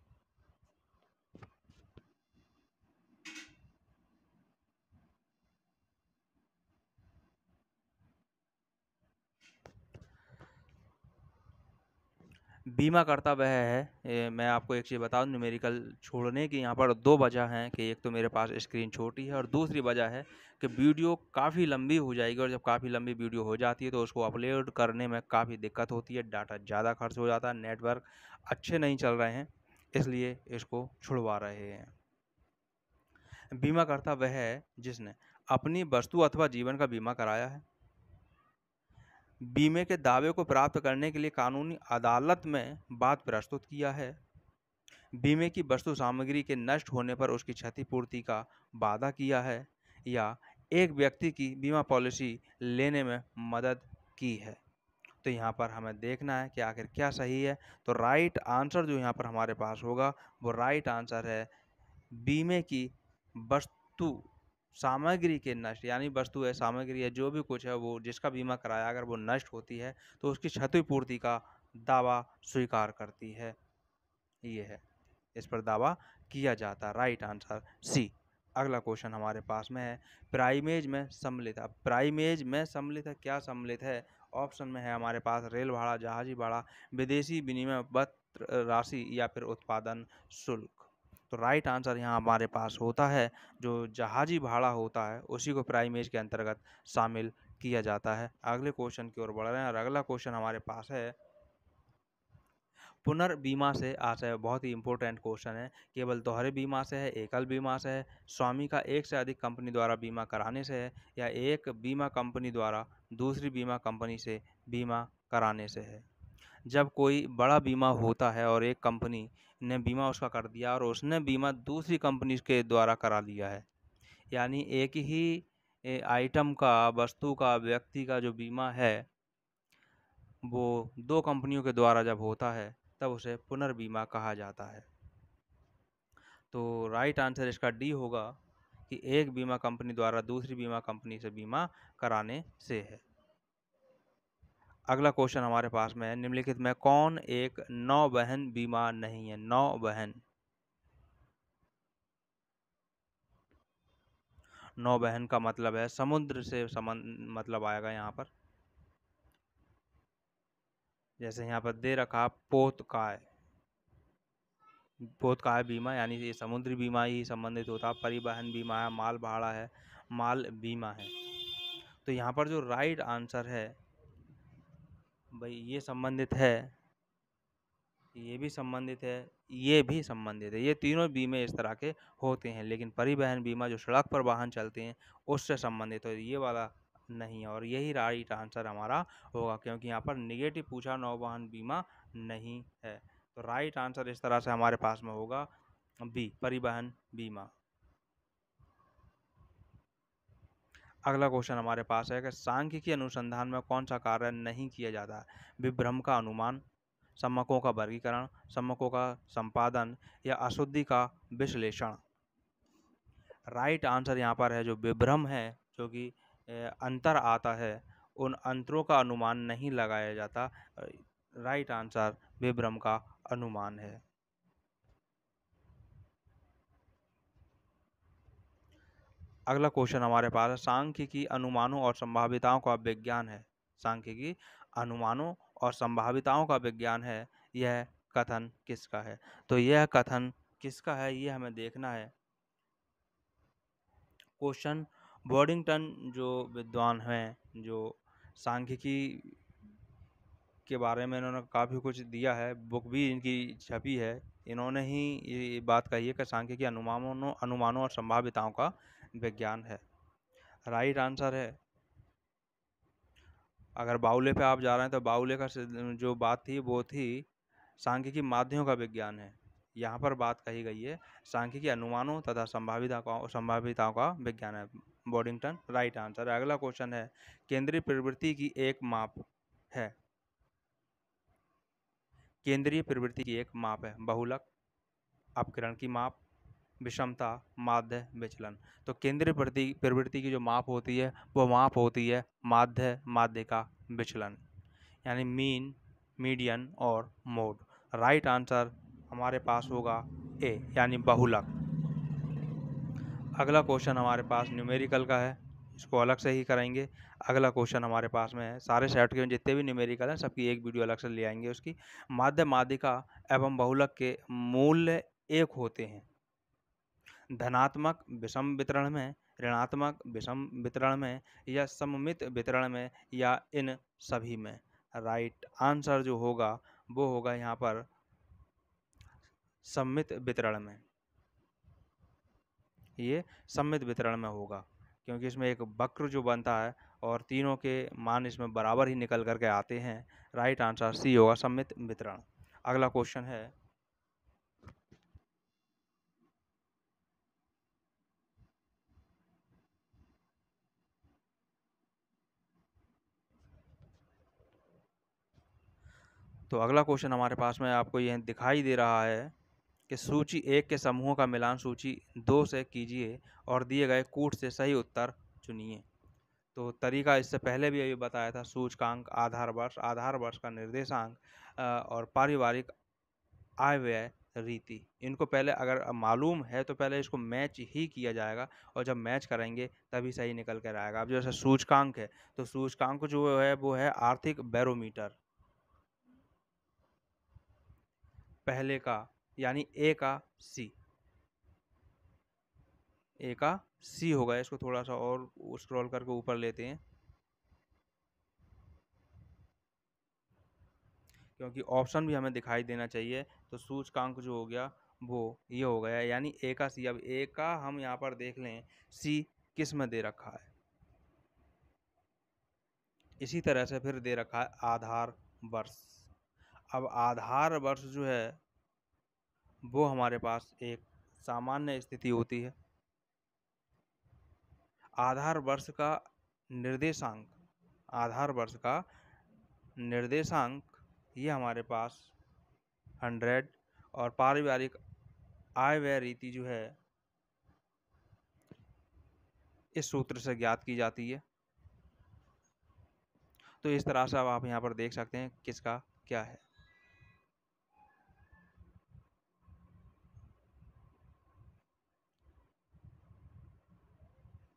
बीमा करता वह है मैं आपको एक चीज़ बता दूँ न्यूमेरिकल छोड़ने की यहाँ पर दो वजह हैं कि एक तो मेरे पास स्क्रीन छोटी है और दूसरी वजह है कि वीडियो काफ़ी लंबी हो जाएगी और जब काफ़ी लंबी वीडियो हो जाती है तो उसको अपलोड करने में काफ़ी दिक्कत होती है डाटा ज़्यादा खर्च हो जाता है नेटवर्क अच्छे नहीं चल रहे हैं इसलिए इसको छुड़वा रहे हैं बीमा करता वह है जिसने अपनी वस्तु अथवा जीवन का बीमा कराया है बीमे के दावे को प्राप्त करने के लिए कानूनी अदालत में बात प्रस्तुत किया है बीमे की वस्तु सामग्री के नष्ट होने पर उसकी क्षतिपूर्ति का वादा किया है या एक व्यक्ति की बीमा पॉलिसी लेने में मदद की है तो यहाँ पर हमें देखना है कि आखिर क्या सही है तो राइट आंसर जो यहाँ पर हमारे पास होगा वो राइट आंसर है बीमे की वस्तु सामग्री के नष्ट यानी वस्तु है सामग्री है जो भी कुछ है वो जिसका बीमा कराया अगर वो नष्ट होती है तो उसकी क्षतिपूर्ति का दावा स्वीकार करती है ये है इस पर दावा किया जाता राइट आंसर सी अगला क्वेश्चन हमारे पास में है प्राइमेज में सम्मिलित अब प्राइमेज में सम्मिलित है क्या सम्मिलित है ऑप्शन में है हमारे पास रेल भाड़ा जहाजी भाड़ा विदेशी विनिमय पत्र राशि या फिर उत्पादन शुल्क तो राइट आंसर यहाँ हमारे पास होता है जो जहाजी भाड़ा होता है उसी को प्राइमेज के अंतर्गत शामिल किया जाता है अगले क्वेश्चन की ओर बढ़ रहे हैं और अगला क्वेश्चन हमारे पास है पुनर्बीमा से आशय बहुत ही इंपॉर्टेंट क्वेश्चन है केवल दोहरे बीमा से है एकल बीमा से है स्वामी का एक से अधिक कंपनी द्वारा बीमा कराने से है या एक बीमा कंपनी द्वारा दूसरी बीमा कंपनी से बीमा कराने से है जब कोई बड़ा बीमा होता है और एक कंपनी ने बीमा उसका कर दिया और उसने बीमा दूसरी कंपनी के द्वारा करा लिया है यानी एक ही आइटम का वस्तु का व्यक्ति का जो बीमा है वो दो कंपनियों के द्वारा जब होता है तब उसे पुनर्बीमा कहा जाता है तो राइट आंसर इसका डी होगा कि एक बीमा कंपनी द्वारा दूसरी बीमा कंपनी से बीमा कराने से है अगला क्वेश्चन हमारे पास में है निम्नलिखित में कौन एक नौ बहन बीमा नहीं है नौ बहन नौ बहन का मतलब है समुद्र से संबंध मतलब आएगा यहाँ पर जैसे यहाँ पर दे रखा पोत काय पोत काय बीमा यानी ये समुद्री बीमा ही संबंधित होता परिवहन बीमा है माल भाड़ा है माल बीमा है तो यहाँ पर जो राइट आंसर है भाई ये संबंधित है ये भी संबंधित है ये भी संबंधित है ये तीनों बीमे इस तरह के होते हैं लेकिन परिवहन बीमा जो सड़क पर वाहन चलते हैं उससे संबंधित हो ये वाला नहीं है और यही राइट आंसर हमारा होगा क्योंकि यहाँ पर निगेटिव पूछा नौ वाहन बीमा नहीं है तो राइट आंसर इस तरह से हमारे पास में होगा बी परिवहन बीमा अगला क्वेश्चन हमारे पास है कि सांख्यिकी अनुसंधान में कौन सा कार्य नहीं किया जाता है विभ्रम का अनुमान सम्मकों का वर्गीकरण सम्मकों का संपादन या अशुद्धि का विश्लेषण राइट आंसर यहाँ पर है जो विभ्रम है जो कि अंतर आता है उन अंतरों का अनुमान नहीं लगाया जाता राइट आंसर विभ्रम का अनुमान है अगला क्वेश्चन हमारे पास है सांख्यिकी अनुमानों और संभाविताओं का विज्ञान है सांख्यिकी अनुमानों और संभाविताओं का विज्ञान है यह कथन किसका है तो यह कथन किसका है ये हमें देखना है क्वेश्चन बॉर्डिंगटन जो विद्वान हैं जो सांख्यिकी के बारे में इन्होंने काफ़ी कुछ दिया है बुक भी इनकी छपी है इन्होंने ही ये बात कही है कि सांख्यिकी अनुमानों अनुमानों और संभाविताओं का विज्ञान है राइट आंसर है अगर बाउले पे आप जा रहे हैं तो बाउले का जो बात थी वो थी सांख्यिकी माध्यमों का विज्ञान है यहाँ पर बात कही गई है सांख्यिकी अनुमानों तथा संभाविता का संभाविताओं का विज्ञान है बॉडिंगटन राइट आंसर अगला क्वेश्चन है केंद्रीय प्रवृत्ति की एक माप है केंद्रीय प्रवृत्ति की एक माप है बहुलक अपकरण की माप विषमता माध्य विचलन तो केंद्रीय प्रति प्रवृत्ति की जो माप होती है वो माप होती है माध्य माध्य का विचलन यानी मीन मीडियन और मोड राइट आंसर हमारे पास होगा ए यानी बहुलक अगला क्वेश्चन हमारे पास न्यूमेरिकल का है इसको अलग से ही करेंगे अगला क्वेश्चन हमारे पास में है सारे सेट के जितने भी न्यूमेरिकल हैं सबकी एक वीडियो अलग से ले आएंगे उसकी माध्य माध्यिका एवं बहुलक के मूल्य एक होते हैं धनात्मक विषम वितरण में ऋणात्मक विषम वितरण में या सममित वितरण में या इन सभी में राइट आंसर जो होगा वो होगा यहाँ पर सम्मित वितरण में ये सम्मित वितरण में होगा क्योंकि इसमें एक वक्र जो बनता है और तीनों के मान इसमें बराबर ही निकल करके आते हैं राइट आंसर सी होगा सम्मित वितरण अगला क्वेश्चन है तो अगला क्वेश्चन हमारे पास में आपको यह दिखाई दे रहा है कि सूची एक के समूहों का मिलान सूची दो से कीजिए और दिए गए कूट से सही उत्तर चुनिए तो तरीका इससे पहले भी अभी बताया था सूचकांक आधार वर्ष आधार वर्ष का निर्देशांक और पारिवारिक आय व्यय रीति इनको पहले अगर मालूम है तो पहले इसको मैच ही किया जाएगा और जब मैच करेंगे तभी सही निकल कर आएगा अब जैसे सूचकांक है तो सूचकांक जो है वो है आर्थिक बैरोमीटर पहले का यानी ए का सी ए का सी होगा इसको थोड़ा सा और स्क्रॉल करके ऊपर लेते हैं क्योंकि ऑप्शन भी हमें दिखाई देना चाहिए तो सूचकांक जो हो गया वो ये हो गया यानी ए का सी अब ए का हम यहाँ पर देख लें सी किस में दे रखा है इसी तरह से फिर दे रखा है आधार वर्ष अब आधार वर्ष जो है वो हमारे पास एक सामान्य स्थिति होती है आधार वर्ष का निर्देशांक आधार वर्ष का निर्देशांक ये हमारे पास हंड्रेड और पारिवारिक आय व्यय रीति जो है इस सूत्र से ज्ञात की जाती है तो इस तरह से अब आप यहाँ पर देख सकते हैं किसका क्या है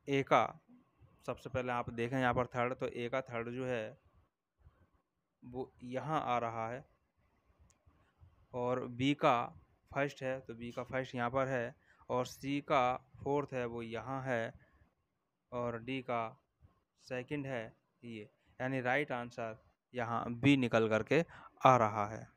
ए का सबसे पहले आप देखें यहाँ पर थर्ड तो ए का थर्ड जो है वो यहाँ आ रहा है और बी का फर्स्ट है तो बी का फर्स्ट यहाँ पर है और सी का फोर्थ है वो यहाँ है और डी का सेकंड है ये यानी राइट आंसर यहाँ बी निकल करके आ रहा है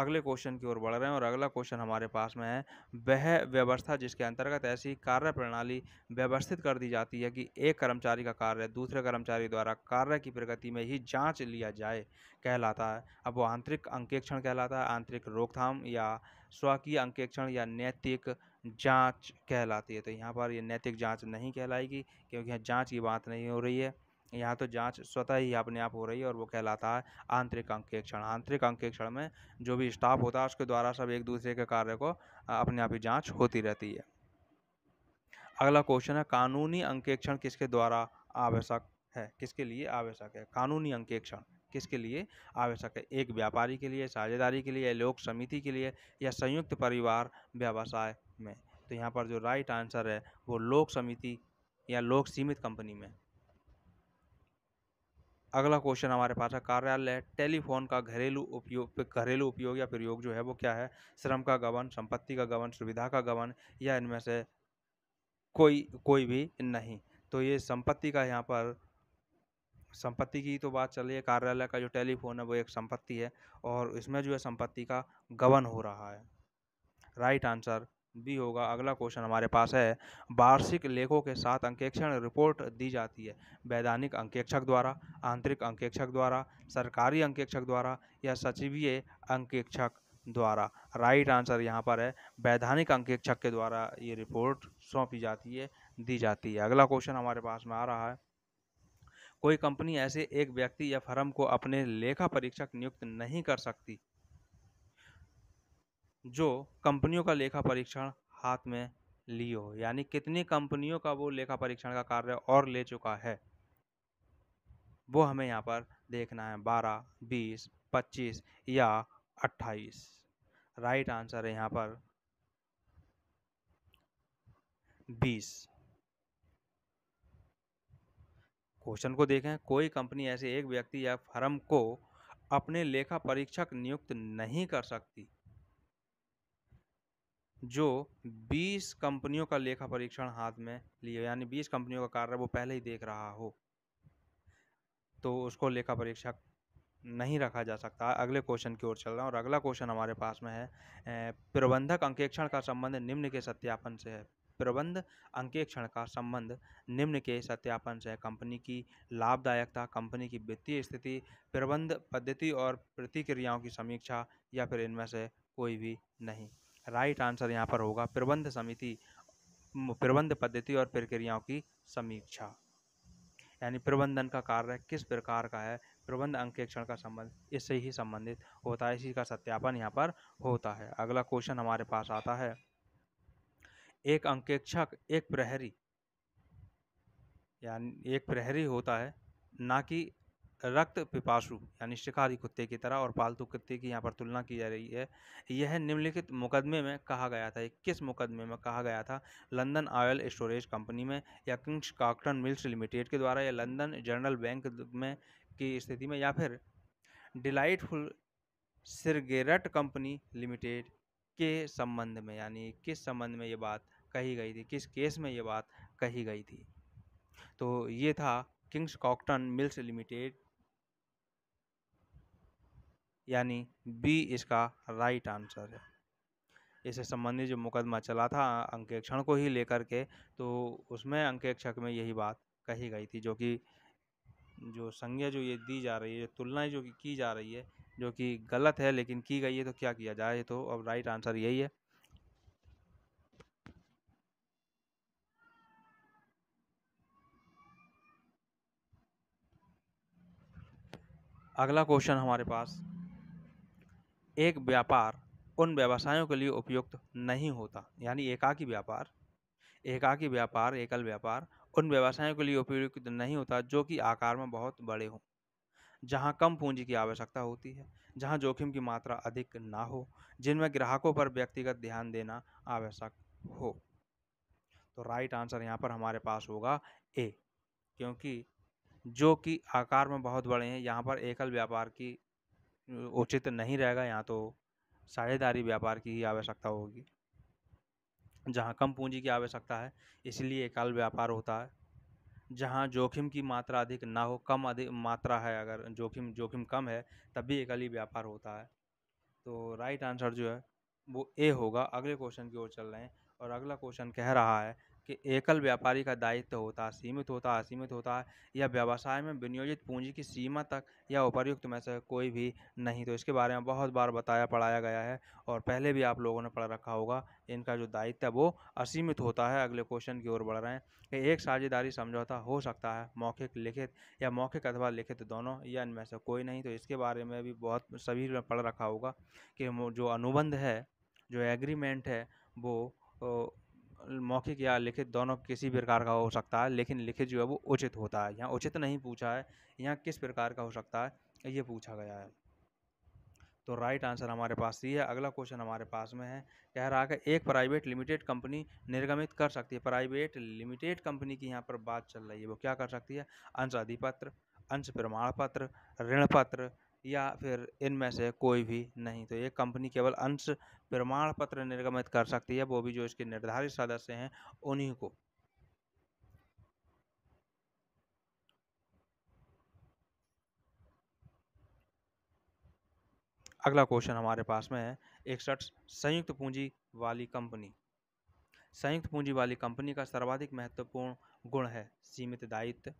अगले क्वेश्चन की ओर बढ़ रहे हैं और अगला क्वेश्चन हमारे पास में है वह व्यवस्था जिसके अंतर्गत ऐसी कार्य प्रणाली व्यवस्थित कर दी जाती है कि एक कर्मचारी का कार्य दूसरे कर्मचारी द्वारा कार्य की प्रगति में ही जाँच लिया जाए कहलाता है अब वो आंतरिक अंकेक्षण कहलाता है आंतरिक रोकथाम या स्वकीय अंकेक्षण या नैतिक जाँच कहलाती है तो यहाँ पर ये नैतिक जाँच नहीं कहलाएगी क्योंकि यहाँ जाँच की बात नहीं हो रही है यहाँ तो जांच स्वतः ही अपने आप हो रही है और वो कहलाता है आंतरिक अंकेक्षण आंतरिक अंकेक्षण में जो भी स्टाफ होता है उसके द्वारा सब एक दूसरे के कार्य को अपने आप ही जाँच होती रहती है अगला क्वेश्चन है कानूनी अंकेक्षण किसके द्वारा आवश्यक है किसके लिए आवश्यक है कानूनी अंकेक्षण किसके लिए आवश्यक है एक व्यापारी के लिए साझेदारी के लिए लोक समिति के लिए या संयुक्त परिवार व्यवसाय में तो यहाँ पर जो राइट आंसर है वो लोक समिति या लोक सीमित कंपनी में अगला क्वेश्चन हमारे पास है कार्यालय टेलीफोन का घरेलू उपयोग घरेलू उपयोग या प्रयोग जो है वो क्या है श्रम का गबन संपत्ति का गबन सुविधा का गबन या इनमें से कोई कोई भी नहीं तो ये संपत्ति का यहाँ पर संपत्ति की तो बात चल रही है कार्यालय का जो टेलीफोन है वो एक संपत्ति है और इसमें जो है संपत्ति का गबन हो रहा है राइट आंसर भी होगा अगला क्वेश्चन हमारे पास है वार्षिक लेखों के साथ अंकेक्षण रिपोर्ट दी जाती है वैधानिक अंकेक्षक द्वारा आंतरिक अंकेक्षक द्वारा सरकारी अंकेक्षक द्वारा या सचिवीय अंकेक्षक द्वारा राइट आंसर यहाँ पर है वैधानिक अंकेक्षक के द्वारा ये रिपोर्ट सौंपी जाती है दी जाती है अगला क्वेश्चन हमारे पास में आ रहा है कोई कंपनी ऐसे एक व्यक्ति या फर्म को अपने लेखा परीक्षक नियुक्त नहीं कर सकती जो कंपनियों का लेखा परीक्षण हाथ में लियो यानी कितनी कंपनियों का वो लेखा परीक्षण का कार्य और ले चुका है वो हमें यहाँ पर देखना है बारह बीस पच्चीस या अट्ठाईस राइट आंसर है यहाँ पर बीस क्वेश्चन को देखें कोई कंपनी ऐसे एक व्यक्ति या फर्म को अपने लेखा परीक्षक नियुक्त नहीं कर सकती जो 20 कंपनियों का लेखा परीक्षण हाथ में लिए यानी 20 कंपनियों का कार्य वो पहले ही देख रहा हो तो उसको लेखा परीक्षक नहीं रखा जा सकता अगले क्वेश्चन की ओर चल रहा हूँ और अगला क्वेश्चन हमारे पास में है प्रबंधक अंकेक्षण का संबंध निम्न के सत्यापन से है प्रबंध अंकेक्षण का संबंध निम्न के सत्यापन से है कंपनी की लाभदायकता कंपनी की वित्तीय स्थिति प्रबंध पद्धति और प्रतिक्रियाओं की समीक्षा या फिर इनमें से कोई भी नहीं राइट आंसर यहाँ पर होगा प्रबंध समिति प्रबंध पद्धति और प्रक्रियाओं की समीक्षा यानी प्रबंधन का कार्य किस प्रकार का है प्रबंध अंकेक्षण का संबंध इससे ही संबंधित होता है इसी का सत्यापन यहाँ पर होता है अगला क्वेश्चन हमारे पास आता है एक अंकेक्षक एक प्रहरी यानी एक प्रहरी होता है ना कि रक्त पिपाशु यानी शिकारी कुत्ते की तरह और पालतू कुत्ते की यहाँ पर तुलना की जा रही है यह निम्नलिखित मुकदमे में कहा गया था किस मुकदमे में कहा गया था लंदन ऑयल स्टोरेज कंपनी में या किंग्स काकटन मिल्स लिमिटेड के द्वारा या लंदन जनरल बैंक में की स्थिति में या फिर डिलाइटफुल सिरगेरट कंपनी लिमिटेड के संबंध में यानी किस संबंध में ये बात कही गई थी किस केस में ये बात कही गई थी तो ये था किंग्स कॉकटन मिल्स लिमिटेड यानी बी इसका राइट आंसर है इससे संबंधित जो मुकदमा चला था अंकेक्षण को ही लेकर के तो उसमें अंकेक्षक में यही बात कही गई थी जो कि जो संज्ञा जो ये दी जा रही है तुलनाएं जो की जा रही है जो कि गलत है लेकिन की गई है तो क्या किया जाए तो अब राइट आंसर यही है अगला क्वेश्चन हमारे पास एक व्यापार उन व्यवसायों के लिए उपयुक्त नहीं होता यानी एकाकी व्यापार एकाकी व्यापार एकल व्यापार उन व्यवसायों के लिए उपयुक्त नहीं होता जो कि आकार में बहुत बड़े हों जहाँ कम पूंजी की आवश्यकता होती है जहाँ जोखिम की मात्रा अधिक ना हो जिनमें ग्राहकों पर व्यक्तिगत ध्यान देना आवश्यक हो तो राइट आंसर यहाँ पर हमारे पास होगा ए क्योंकि जो कि आकार में बहुत बड़े हैं यहाँ पर एकल व्यापार की उचित नहीं रहेगा यहाँ तो साझेदारी व्यापार की ही आवश्यकता होगी जहाँ कम पूंजी की आवश्यकता है इसलिए एकल व्यापार होता है जहाँ जोखिम की मात्रा अधिक ना हो कम अधिक मात्रा है अगर जोखिम जोखिम कम है तब भी ही व्यापार होता है तो राइट आंसर जो है वो ए होगा अगले क्वेश्चन की ओर चल रहे हैं और अगला क्वेश्चन कह रहा है कि एकल व्यापारी का दायित्व होता है सीमित होता है असीमित होता है या व्यवसाय में विनियोजित पूंजी की सीमा तक या उपरयुक्त में से कोई भी नहीं तो इसके बारे में बहुत बार बताया पढ़ाया गया है और पहले भी आप लोगों ने पढ़ रखा होगा इनका जो दायित्व है वो असीमित होता है अगले क्वेश्चन की ओर बढ़ रहे हैं कि एक साझेदारी समझौता हो सकता है मौखिक लिखित या मौखिक अथवा लिखित दोनों या इनमें से कोई नहीं तो इसके बारे में भी बहुत सभी में पढ़ रखा होगा कि जो अनुबंध है जो एग्रीमेंट है वो मौखिक या लिखित दोनों किसी प्रकार का हो सकता है लेकिन लिखित जो है वो उचित होता है यहाँ उचित नहीं पूछा है यहाँ किस प्रकार का हो सकता है ये पूछा गया है तो राइट आंसर हमारे पास ये है अगला क्वेश्चन हमारे पास में है कह रहा है एक प्राइवेट लिमिटेड कंपनी निर्गमित कर सकती है प्राइवेट लिमिटेड कंपनी की यहाँ पर बात चल रही है वो क्या कर सकती है अंश अधिपत्र अंश प्रमाण पत्र ऋण पत्र या फिर इनमें से कोई भी नहीं तो ये कंपनी केवल अंश प्रमाण पत्र निर्गमित कर सकती है वो भी जो इसके निर्धारित सदस्य हैं उन्हीं को अगला क्वेश्चन हमारे पास में है इकसठ संयुक्त पूंजी वाली कंपनी संयुक्त पूंजी वाली कंपनी का सर्वाधिक महत्वपूर्ण गुण है सीमित दायित्व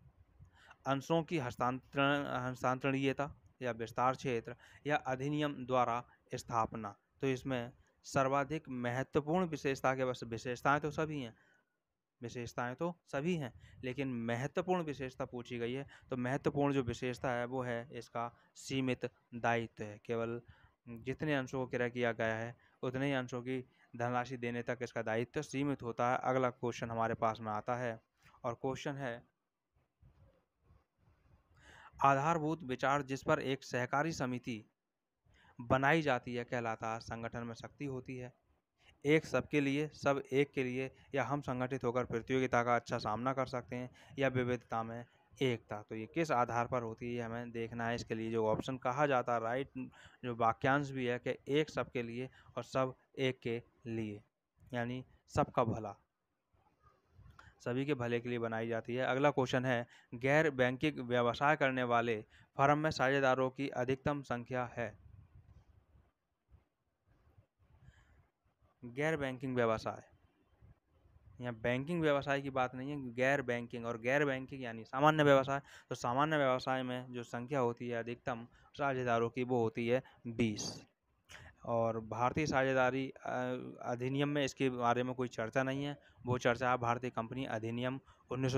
अंशों की हस्तांतरण हस्तांतरणीयता या विस्तार क्षेत्र या अधिनियम द्वारा स्थापना तो इसमें सर्वाधिक महत्वपूर्ण विशेषता के बस विशेषताएं तो सभी हैं विशेषताएं तो सभी हैं लेकिन महत्वपूर्ण विशेषता पूछी गई है तो महत्वपूर्ण जो विशेषता है वो है इसका सीमित दायित्व है केवल जितने अंशों को क्रय किया गया है उतने ही अंशों की धनराशि देने तक इसका दायित्व सीमित होता है अगला क्वेश्चन हमारे पास में आता है और क्वेश्चन है आधारभूत विचार जिस पर एक सहकारी समिति बनाई जाती है कहलाता है संगठन में शक्ति होती है एक सबके लिए सब एक के लिए या हम संगठित होकर प्रतियोगिता का अच्छा सामना कर सकते हैं या विविधता में एकता तो ये किस आधार पर होती है हमें देखना है इसके लिए जो ऑप्शन कहा जाता है राइट जो वाक्यांश भी है कि एक सबके लिए और सब एक के लिए यानी सबका भला सभी के भले के लिए बनाई जाती है अगला क्वेश्चन है गैर बैंकिंग व्यवसाय करने वाले फर्म में साझेदारों की अधिकतम संख्या है गैर बैंकिंग व्यवसाय यहाँ बैंकिंग व्यवसाय की बात नहीं है गैर बैंकिंग और गैर बैंकिंग यानी सामान्य व्यवसाय तो सामान्य व्यवसाय में जो संख्या होती है अधिकतम साझेदारों की वो होती है बीस और भारतीय साझेदारी अधिनियम में इसके बारे में कोई चर्चा नहीं है वो चर्चा है भारतीय कंपनी अधिनियम उन्नीस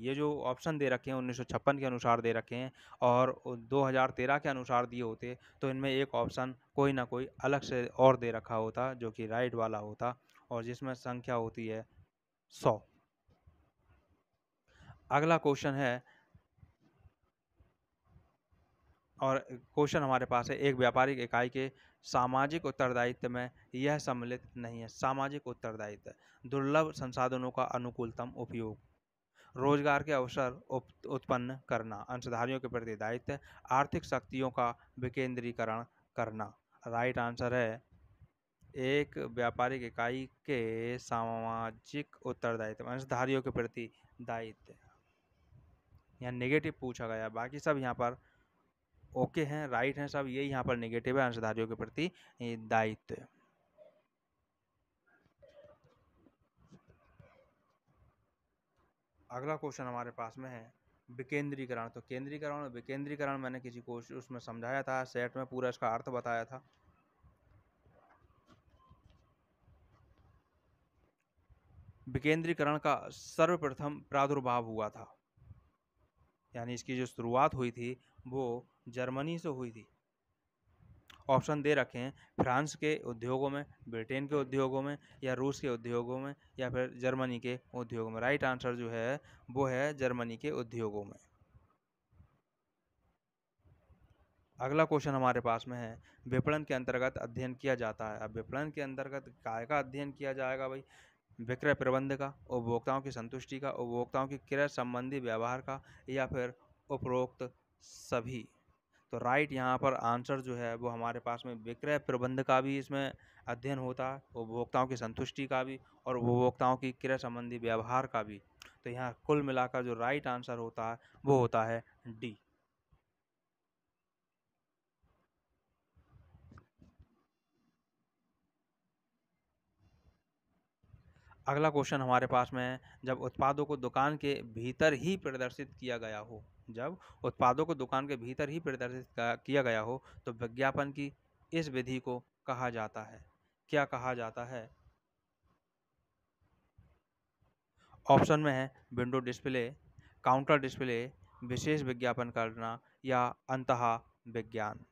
ये जो ऑप्शन दे रखे हैं उन्नीस के अनुसार दे रखे हैं और 2013 के अनुसार दिए होते तो इनमें एक ऑप्शन कोई ना कोई अलग से और दे रखा होता जो कि राइट वाला होता और जिसमें संख्या होती है सौ अगला क्वेश्चन है और क्वेश्चन हमारे पास है एक व्यापारिक इकाई के सामाजिक उत्तरदायित्व में यह सम्मिलित नहीं है सामाजिक उत्तरदायित्व दुर्लभ संसाधनों का अनुकूलतम उपयोग रोजगार के अवसर उत्पन्न करना अंशधारियों के प्रति दायित्व आर्थिक शक्तियों का विकेंद्रीकरण करना राइट आंसर है एक व्यापारिक इकाई के सामाजिक उत्तरदायित्व अंशधारियों के प्रति दायित्व यहाँ नेगेटिव पूछा गया बाकी सब यहाँ पर ओके हैं राइट हैं सब ये यहाँ पर नेगेटिव है अंशधारियों के प्रति दायित्व अगला क्वेश्चन हमारे पास में है विकेंद्रीकरण तो केंद्रीकरण और विकेंद्रीकरण मैंने किसी कोर्स उसमें समझाया था सेट में पूरा इसका अर्थ बताया था विकेंद्रीकरण का सर्वप्रथम प्रादुर्भाव हुआ था यानी इसकी जो शुरुआत हुई थी वो जर्मनी से हुई थी ऑप्शन दे रखे हैं फ्रांस के उद्योगों में ब्रिटेन के उद्योगों में या रूस के उद्योगों में या फिर जर्मनी के उद्योगों में राइट आंसर जो है वो है जर्मनी के उद्योगों में अगला क्वेश्चन हमारे पास में है विपणन के अंतर्गत अध्ययन किया जाता है अब विपणन के अंतर्गत काय का अध्ययन किया जाएगा भाई विक्रय प्रबंध का उपभोक्ताओं की संतुष्टि का उपभोक्ताओं की क्रय संबंधी व्यवहार का या फिर उपरोक्त सभी तो राइट यहाँ पर आंसर जो है वो हमारे पास में विक्रय प्रबंध का भी इसमें अध्ययन होता है उपभोक्ताओं की संतुष्टि का भी और उपभोक्ताओं की क्रय संबंधी व्यवहार का भी तो यहाँ कुल मिलाकर जो राइट आंसर होता है वो होता है डी अगला क्वेश्चन हमारे पास में है जब उत्पादों को दुकान के भीतर ही प्रदर्शित किया गया हो जब उत्पादों को दुकान के भीतर ही प्रदर्शित किया गया हो तो विज्ञापन की इस विधि को कहा जाता है क्या कहा जाता है ऑप्शन में है विंडो डिस्प्ले काउंटर डिस्प्ले विशेष विज्ञापन करना या अंतहा विज्ञान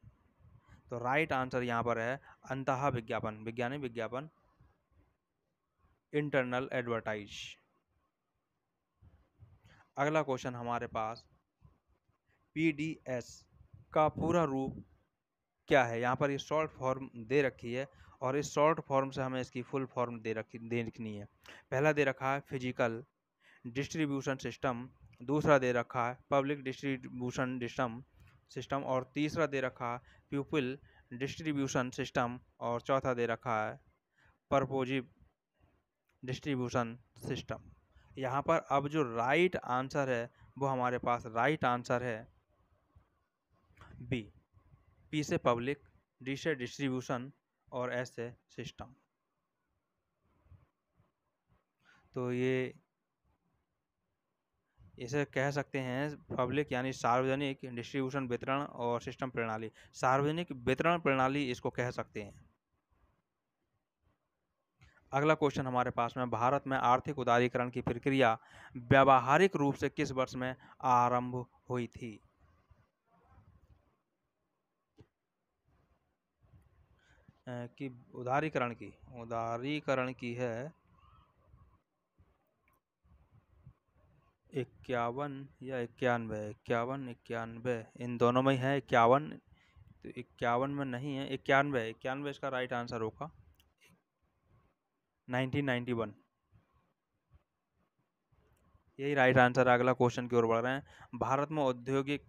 तो राइट आंसर यहाँ पर है अंतहा विज्ञापन विज्ञानी विज्ञापन इंटरनल एडवर्टाइज अगला क्वेश्चन हमारे पास पीडीएस का पूरा रूप क्या है यहाँ पर ये शॉर्ट फॉर्म दे रखी है और इस शॉर्ट फॉर्म से हमें इसकी फुल फॉर्म दे रखी दे रखनी है पहला दे रखा है फिजिकल डिस्ट्रीब्यूशन सिस्टम दूसरा दे रखा है पब्लिक डिस्ट्रीब्यूशन सिस्टम सिस्टम और तीसरा दे रखा है पीपल डिस्ट्रीब्यूशन सिस्टम और चौथा दे रखा है परपोजिव डिस्ट्रीब्यूशन सिस्टम यहाँ पर अब जो राइट आंसर है वो हमारे पास राइट आंसर है बी पी से पब्लिक डी से डिस्ट्रीब्यूशन और एस से सिस्टम तो ये इसे कह सकते हैं पब्लिक यानी सार्वजनिक डिस्ट्रीब्यूशन वितरण और सिस्टम प्रणाली सार्वजनिक वितरण प्रणाली इसको कह सकते हैं अगला क्वेश्चन हमारे पास में भारत में आर्थिक उदारीकरण की प्रक्रिया व्यावहारिक रूप से किस वर्ष में आरंभ हुई थी की उदारीकरण की उदारीकरण की है इक्यावन या इक्यानवे इक्यावन इक्यानवे इन दोनों में ही है इक्यावन तो इक्यावन में नहीं है इक्यानवे इक्यानवे इसका राइट आंसर होगा वन यही राइट आंसर अगला क्वेश्चन की ओर बढ़ रहे हैं भारत में औद्योगिक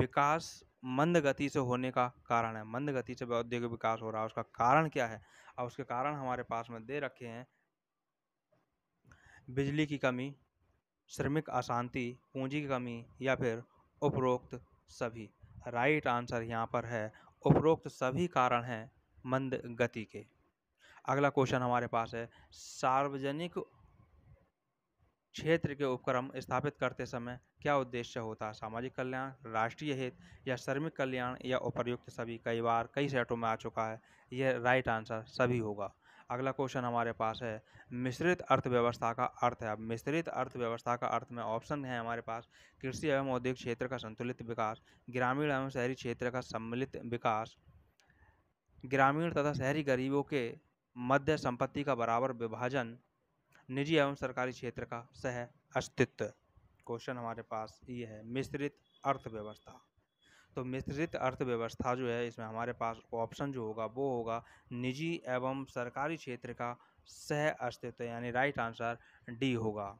विकास मंद गति से होने का कारण है मंद गति से औद्योगिक विकास हो रहा है उसका कारण क्या है और उसके कारण हमारे पास में दे रखे हैं बिजली की कमी श्रमिक अशांति पूंजी की कमी या फिर उपरोक्त सभी राइट आंसर यहाँ पर है उपरोक्त सभी कारण हैं मंद गति के अगला क्वेश्चन हमारे पास है सार्वजनिक क्षेत्र के उपक्रम स्थापित करते समय क्या उद्देश्य होता है सामाजिक कल्याण राष्ट्रीय हित या श्रमिक कल्याण या उपर्युक्त सभी कई बार कई सेटों में आ चुका है यह राइट आंसर सभी होगा अगला क्वेश्चन हमारे पास है मिश्रित अर्थव्यवस्था का अर्थ है अब मिश्रित अर्थव्यवस्था का अर्थ में ऑप्शन है हमारे पास कृषि एवं औद्योगिक क्षेत्र का संतुलित विकास ग्रामीण एवं शहरी क्षेत्र का सम्मिलित विकास ग्रामीण तथा शहरी गरीबों के मध्य संपत्ति का बराबर विभाजन निजी एवं सरकारी क्षेत्र का सह अस्तित्व क्वेश्चन हमारे पास ये है मिश्रित अर्थव्यवस्था तो मिश्रित अर्थव्यवस्था जो है इसमें हमारे पास ऑप्शन जो होगा वो होगा निजी एवं सरकारी क्षेत्र का सह अस्तित्व यानी राइट आंसर डी होगा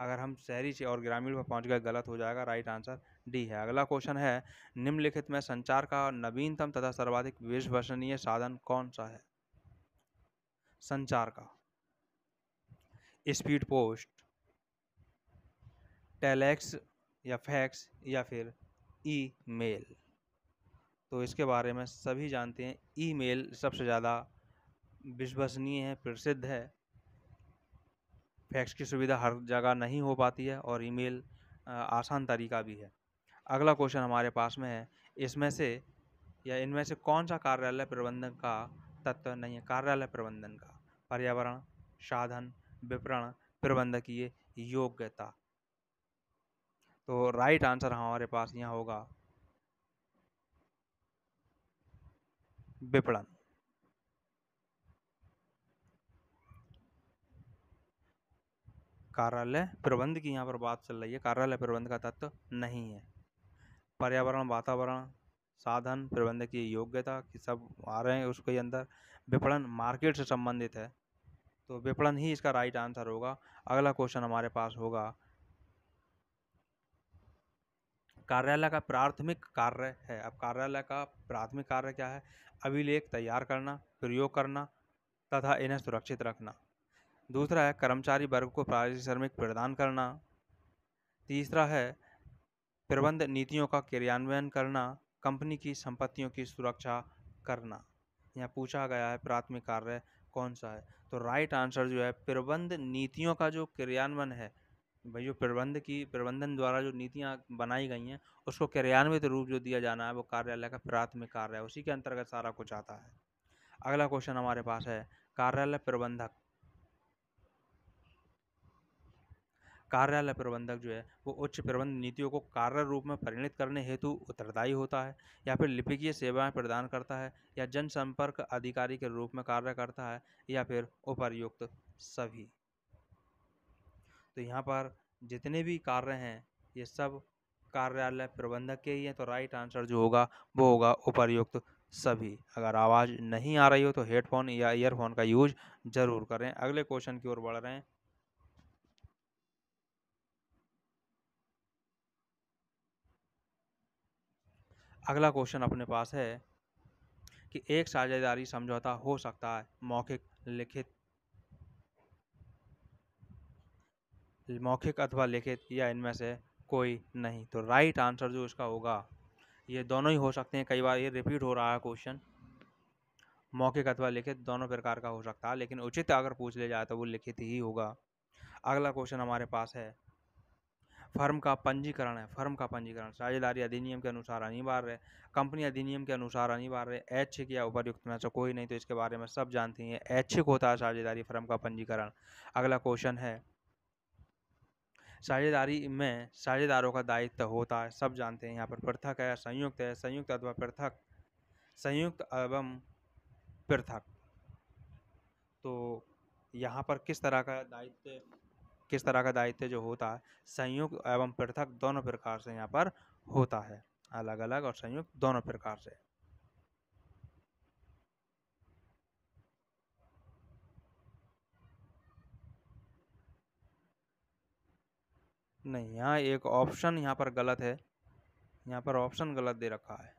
अगर हम शहरी से और ग्रामीण पर पहुंच गए गलत हो जाएगा राइट आंसर डी है अगला क्वेश्चन है निम्नलिखित में संचार का नवीनतम तथा सर्वाधिक विश्वसनीय साधन कौन सा है संचार का स्पीड पोस्ट टेलेक्स या फैक्स या फिर ईमेल तो इसके बारे में सभी जानते हैं ईमेल सबसे ज़्यादा विश्वसनीय है प्रसिद्ध है फैक्स की सुविधा हर जगह नहीं हो पाती है और ईमेल आसान तरीका भी है अगला क्वेश्चन हमारे पास में है इसमें से या इनमें से कौन सा कार्यालय प्रबंधन का तत्व नहीं है कार्यालय प्रबंधन का पर्यावरण साधन विपणन प्रबंधकीय योग्यता तो राइट आंसर हमारे पास यहाँ होगा विपणन कार्यालय प्रबंध की यहाँ पर बात चल रही है कार्यालय प्रबंध का तत्व तो नहीं है पर्यावरण वातावरण साधन प्रबंध की योग्यता सब आ रहे हैं उसके अंदर विपणन मार्केट से संबंधित है तो विपणन ही इसका राइट आंसर होगा अगला क्वेश्चन हमारे पास होगा कार्यालय का प्राथमिक कार्य है अब कार्यालय का प्राथमिक कार्य क्या है अभिलेख तैयार करना प्रयोग करना तथा इन्हें सुरक्षित रखना दूसरा है कर्मचारी वर्ग को पारिश्रमिक प्रदान करना तीसरा है प्रबंध नीतियों का क्रियान्वयन करना कंपनी की संपत्तियों की सुरक्षा करना यहाँ पूछा गया है प्राथमिक कार्य कौन सा है तो राइट आंसर जो है प्रबंध नीतियों का जो क्रियान्वयन है भाई जो प्रबंध की प्रबंधन द्वारा जो नीतियाँ बनाई गई हैं उसको क्रियान्वित रूप जो दिया जाना है वो कार्यालय का प्राथमिक कार्य है उसी के अंतर्गत सारा कुछ आता है अगला क्वेश्चन हमारे पास है कार्यालय प्रबंधक कार्यालय प्रबंधक जो है वो उच्च प्रबंध नीतियों को कार्य रूप में परिणित करने हेतु उत्तरदायी होता है या फिर लिपिकीय सेवाएं प्रदान करता है या जनसंपर्क अधिकारी के रूप में कार्य करता है या फिर उपरयुक्त सभी तो यहाँ पर जितने भी कार्य हैं ये सब कार्यालय प्रबंधक के ही हैं तो राइट आंसर जो होगा वो होगा उपरयुक्त सभी अगर आवाज़ नहीं आ रही हो तो हेडफोन या ईयरफोन का यूज ज़रूर करें अगले क्वेश्चन की ओर बढ़ रहे हैं अगला क्वेश्चन अपने पास है कि एक साझेदारी समझौता हो सकता है मौखिक लिखित मौखिक अथवा लिखित या इनमें से कोई नहीं तो राइट आंसर जो इसका होगा ये दोनों ही हो सकते हैं कई बार ये रिपीट हो रहा है क्वेश्चन मौखिक अथवा लिखित दोनों प्रकार का हो सकता है लेकिन उचित अगर पूछ लिया जाए तो वो लिखित ही होगा अगला क्वेश्चन हमारे पास है फर्म का पंजीकरण है फर्म का पंजीकरण साझेदारी अधिनियम के अनुसार अनिवार्य है कंपनी अधिनियम के अनुसार अनिवार्य है ऐच्छिक या उपयुक्त में से कोई नहीं तो इसके बारे में सब जानते हैं ऐच्छिक होता है साझेदारी फर्म का पंजीकरण अगला क्वेश्चन है साझेदारी में साझेदारों का दायित्व होता है सब जानते हैं यहाँ पर पृथक है संयुक्त है संयुक्त अथवा पृथक संयुक्त एवं पृथक तो यहाँ पर किस तरह का दायित्व किस तरह का दायित्व जो होता है संयुक्त एवं पृथक दोनों प्रकार से यहाँ पर होता है अलग अलग और संयुक्त दोनों प्रकार से नहीं यहाँ एक ऑप्शन यहाँ पर गलत है यहाँ पर ऑप्शन गलत दे रखा है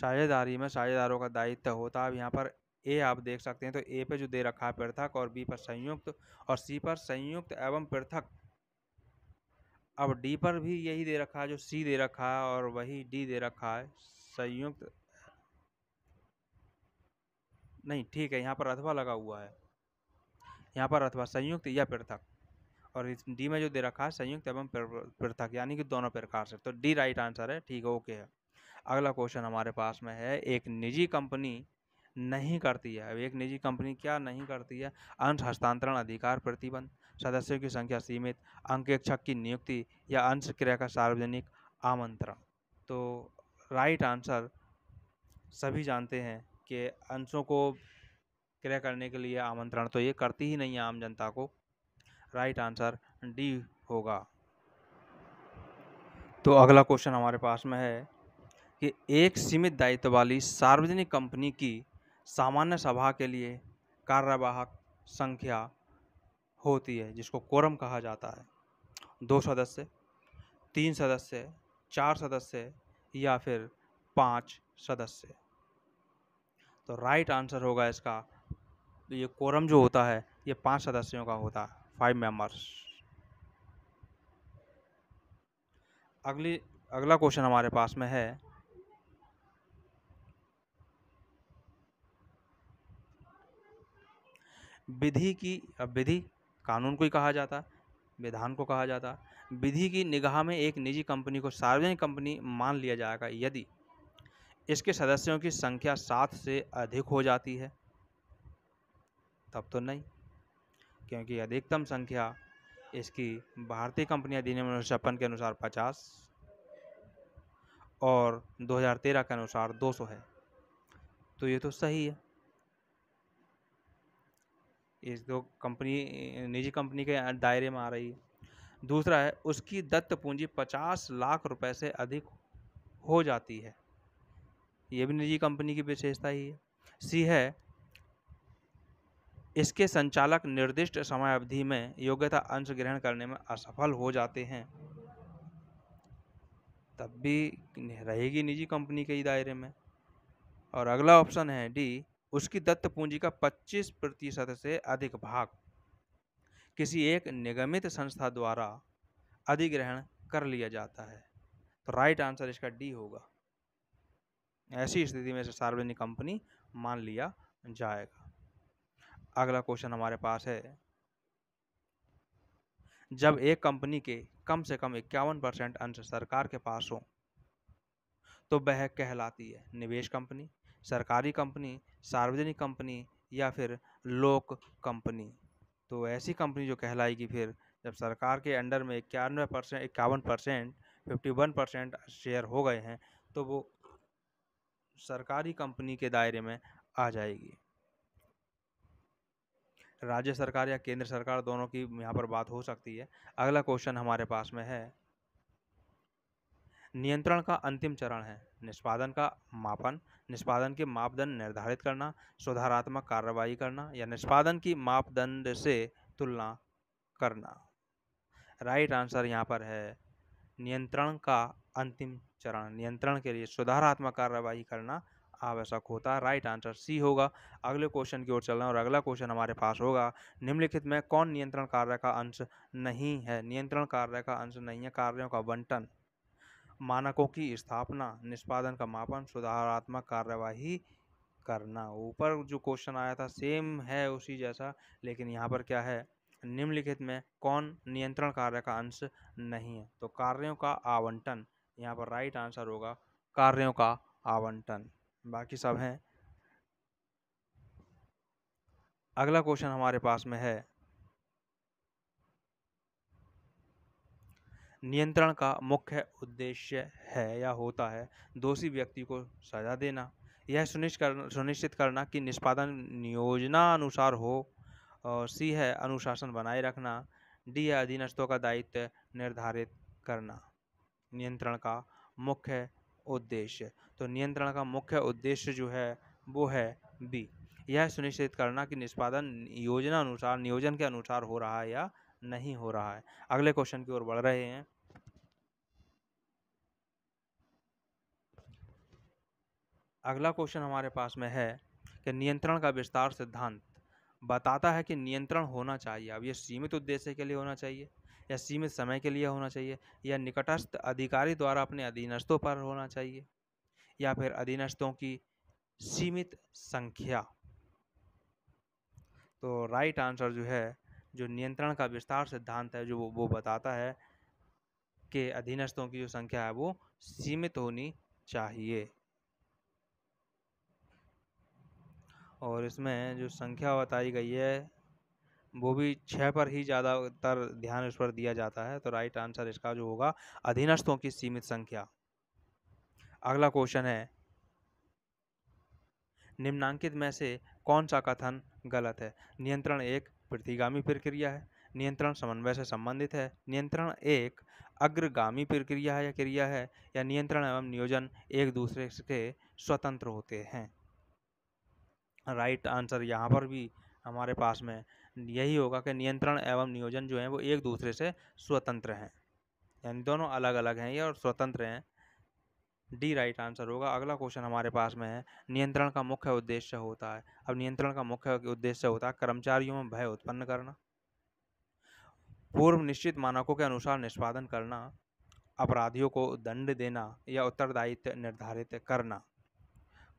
साझेदारी में साझेदारों का दायित्व होता है अब यहाँ पर ए आप देख सकते हैं तो ए पे जो दे रखा है पृथक और बी पर संयुक्त और सी पर संयुक्त एवं पृथक अब डी पर भी यही दे रखा है जो सी दे रखा है और वही डी दे रखा है संयुक्त नहीं ठीक है यहाँ पर अथवा लगा हुआ है यहाँ पर अथवा संयुक्त या पृथक और इस डी में जो दे रखा है संयुक्त एवं पृथक यानी कि दोनों प्रकार से तो डी राइट आंसर है ठीक है ओके है अगला क्वेश्चन हमारे पास में है एक निजी कंपनी नहीं करती है अब एक निजी कंपनी क्या नहीं करती है अंश हस्तांतरण अधिकार प्रतिबंध सदस्यों की संख्या सीमित अंकेक्षक की नियुक्ति या अंश क्रिया का सार्वजनिक आमंत्रण तो राइट आंसर सभी जानते हैं कि अंशों को क्रय करने के लिए आमंत्रण तो ये करती ही नहीं है आम जनता को राइट आंसर डी होगा तो अगला क्वेश्चन हमारे पास में है कि एक सीमित दायित्व वाली सार्वजनिक कंपनी की सामान्य सभा के लिए कार्यवाहक संख्या होती है जिसको कोरम कहा जाता है दो सदस्य तीन सदस्य चार सदस्य या फिर पांच सदस्य तो राइट आंसर होगा इसका तो ये कोरम जो होता है ये पांच सदस्यों का होता है फाइव मेंबर्स अगली अगला क्वेश्चन हमारे पास में है विधि की अब विधि कानून को ही कहा जाता विधान को कहा जाता विधि की निगाह में एक निजी कंपनी को सार्वजनिक कंपनी मान लिया जाएगा यदि इसके सदस्यों की संख्या सात से अधिक हो जाती है तब तो नहीं क्योंकि अधिकतम संख्या इसकी भारतीय कंपनी अधिनियम उन्नीस छप्पन के अनुसार पचास और 2013 के अनुसार 200 है तो ये तो सही है इस दो कंपनी निजी कंपनी के दायरे में आ रही है दूसरा है उसकी दत्त पूंजी पचास लाख रुपए से अधिक हो जाती है ये भी निजी कंपनी की विशेषता ही है सी है इसके संचालक निर्दिष्ट समय अवधि में योग्यता अंश ग्रहण करने में असफल हो जाते हैं तब भी रहेगी निजी कंपनी के ही दायरे में और अगला ऑप्शन है डी उसकी दत्त पूंजी का 25 प्रतिशत से अधिक भाग किसी एक निगमित संस्था द्वारा अधिग्रहण कर लिया जाता है तो राइट आंसर इसका डी होगा ऐसी स्थिति में इसे सार्वजनिक कंपनी मान लिया जाएगा अगला क्वेश्चन हमारे पास है जब एक कंपनी के कम से कम इक्यावन परसेंट अंश सरकार के पास हो तो वह कहलाती है निवेश कंपनी सरकारी कंपनी सार्वजनिक कंपनी या फिर लोक कंपनी तो ऐसी कंपनी जो कहलाएगी फिर जब सरकार के अंडर में इक्यानवे परसेंट इक्यावन percent fifty one percent share हो गए हैं तो वो सरकारी कंपनी के दायरे में आ जाएगी राज्य सरकार या केंद्र सरकार दोनों की यहाँ पर बात हो सकती है अगला क्वेश्चन हमारे पास में है नियंत्रण का अंतिम चरण है निष्पादन का मापन निष्पादन के मापदंड निर्धारित करना सुधारात्मक कार्रवाई करना या निष्पादन की मापदंड से तुलना करना राइट आंसर यहाँ पर है नियंत्रण का अंतिम चरण नियंत्रण के लिए सुधारात्मक कार्रवाई करना आवश्यक होता है राइट आंसर सी होगा अगले क्वेश्चन की ओर चलना और अगला क्वेश्चन हमारे पास होगा निम्नलिखित में कौन नियंत्रण कार्य का अंश नहीं है नियंत्रण कार्य का अंश नहीं है कार्यों का बंटन मानकों की स्थापना निष्पादन का मापन सुधारात्मक कार्यवाही करना ऊपर जो क्वेश्चन आया था सेम है उसी जैसा लेकिन यहाँ पर क्या है निम्नलिखित में कौन नियंत्रण कार्य का अंश नहीं है तो कार्यों का आवंटन यहाँ पर राइट आंसर होगा कार्यों का आवंटन बाकी सब हैं अगला क्वेश्चन हमारे पास में है नियंत्रण का मुख्य उद्देश्य है या होता है दोषी व्यक्ति को सजा देना यह सुनिश्चित करना सुनिश्चित करना कि निष्पादन नियोजना अनुसार हो और सी है अनुशासन बनाए रखना डी है अधीनस्थों का दायित्व निर्धारित करना नियंत्रण का मुख्य उद्देश्य तो नियंत्रण का मुख्य उद्देश्य जो है वो है बी यह सुनिश्चित करना कि निष्पादन योजना अनुसार नियोजन के अनुसार हो रहा है या नहीं हो रहा है अगले क्वेश्चन की ओर बढ़ रहे हैं अगला क्वेश्चन हमारे पास में है कि नियंत्रण का विस्तार सिद्धांत बताता है कि नियंत्रण होना चाहिए अब यह सीमित उद्देश्य के लिए होना चाहिए या सीमित समय के लिए होना चाहिए या निकटस्थ अधिकारी द्वारा अपने अधीनस्थों पर होना चाहिए या फिर अधीनस्थों की सीमित संख्या तो राइट आंसर जो है जो नियंत्रण का विस्तार सिद्धांत है जो वो, वो बताता है कि अधीनस्थों की जो संख्या है वो सीमित होनी चाहिए और इसमें जो संख्या बताई गई है वो भी छः पर ही ज़्यादातर ध्यान इस पर दिया जाता है तो राइट आंसर इसका जो होगा अधीनस्थों की सीमित संख्या अगला क्वेश्चन है निम्नांकित में से कौन सा कथन गलत है नियंत्रण एक प्रतिगामी प्रक्रिया है नियंत्रण समन्वय से संबंधित है नियंत्रण एक अग्रगामी प्रक्रिया है या क्रिया है या नियंत्रण एवं नियोजन एक दूसरे के स्वतंत्र होते हैं राइट आंसर यहाँ पर भी हमारे पास में यही होगा कि नियंत्रण एवं नियोजन जो है वो एक दूसरे से स्वतंत्र हैं यानी दोनों अलग अलग हैं ये और स्वतंत्र हैं डी राइट आंसर होगा अगला क्वेश्चन हमारे पास में है नियंत्रण का मुख्य उद्देश्य होता है अब नियंत्रण का मुख्य उद्देश्य होता है कर्मचारियों में भय उत्पन्न करना पूर्व निश्चित मानकों के अनुसार निष्पादन करना अपराधियों को दंड देना या उत्तरदायित्व निर्धारित करना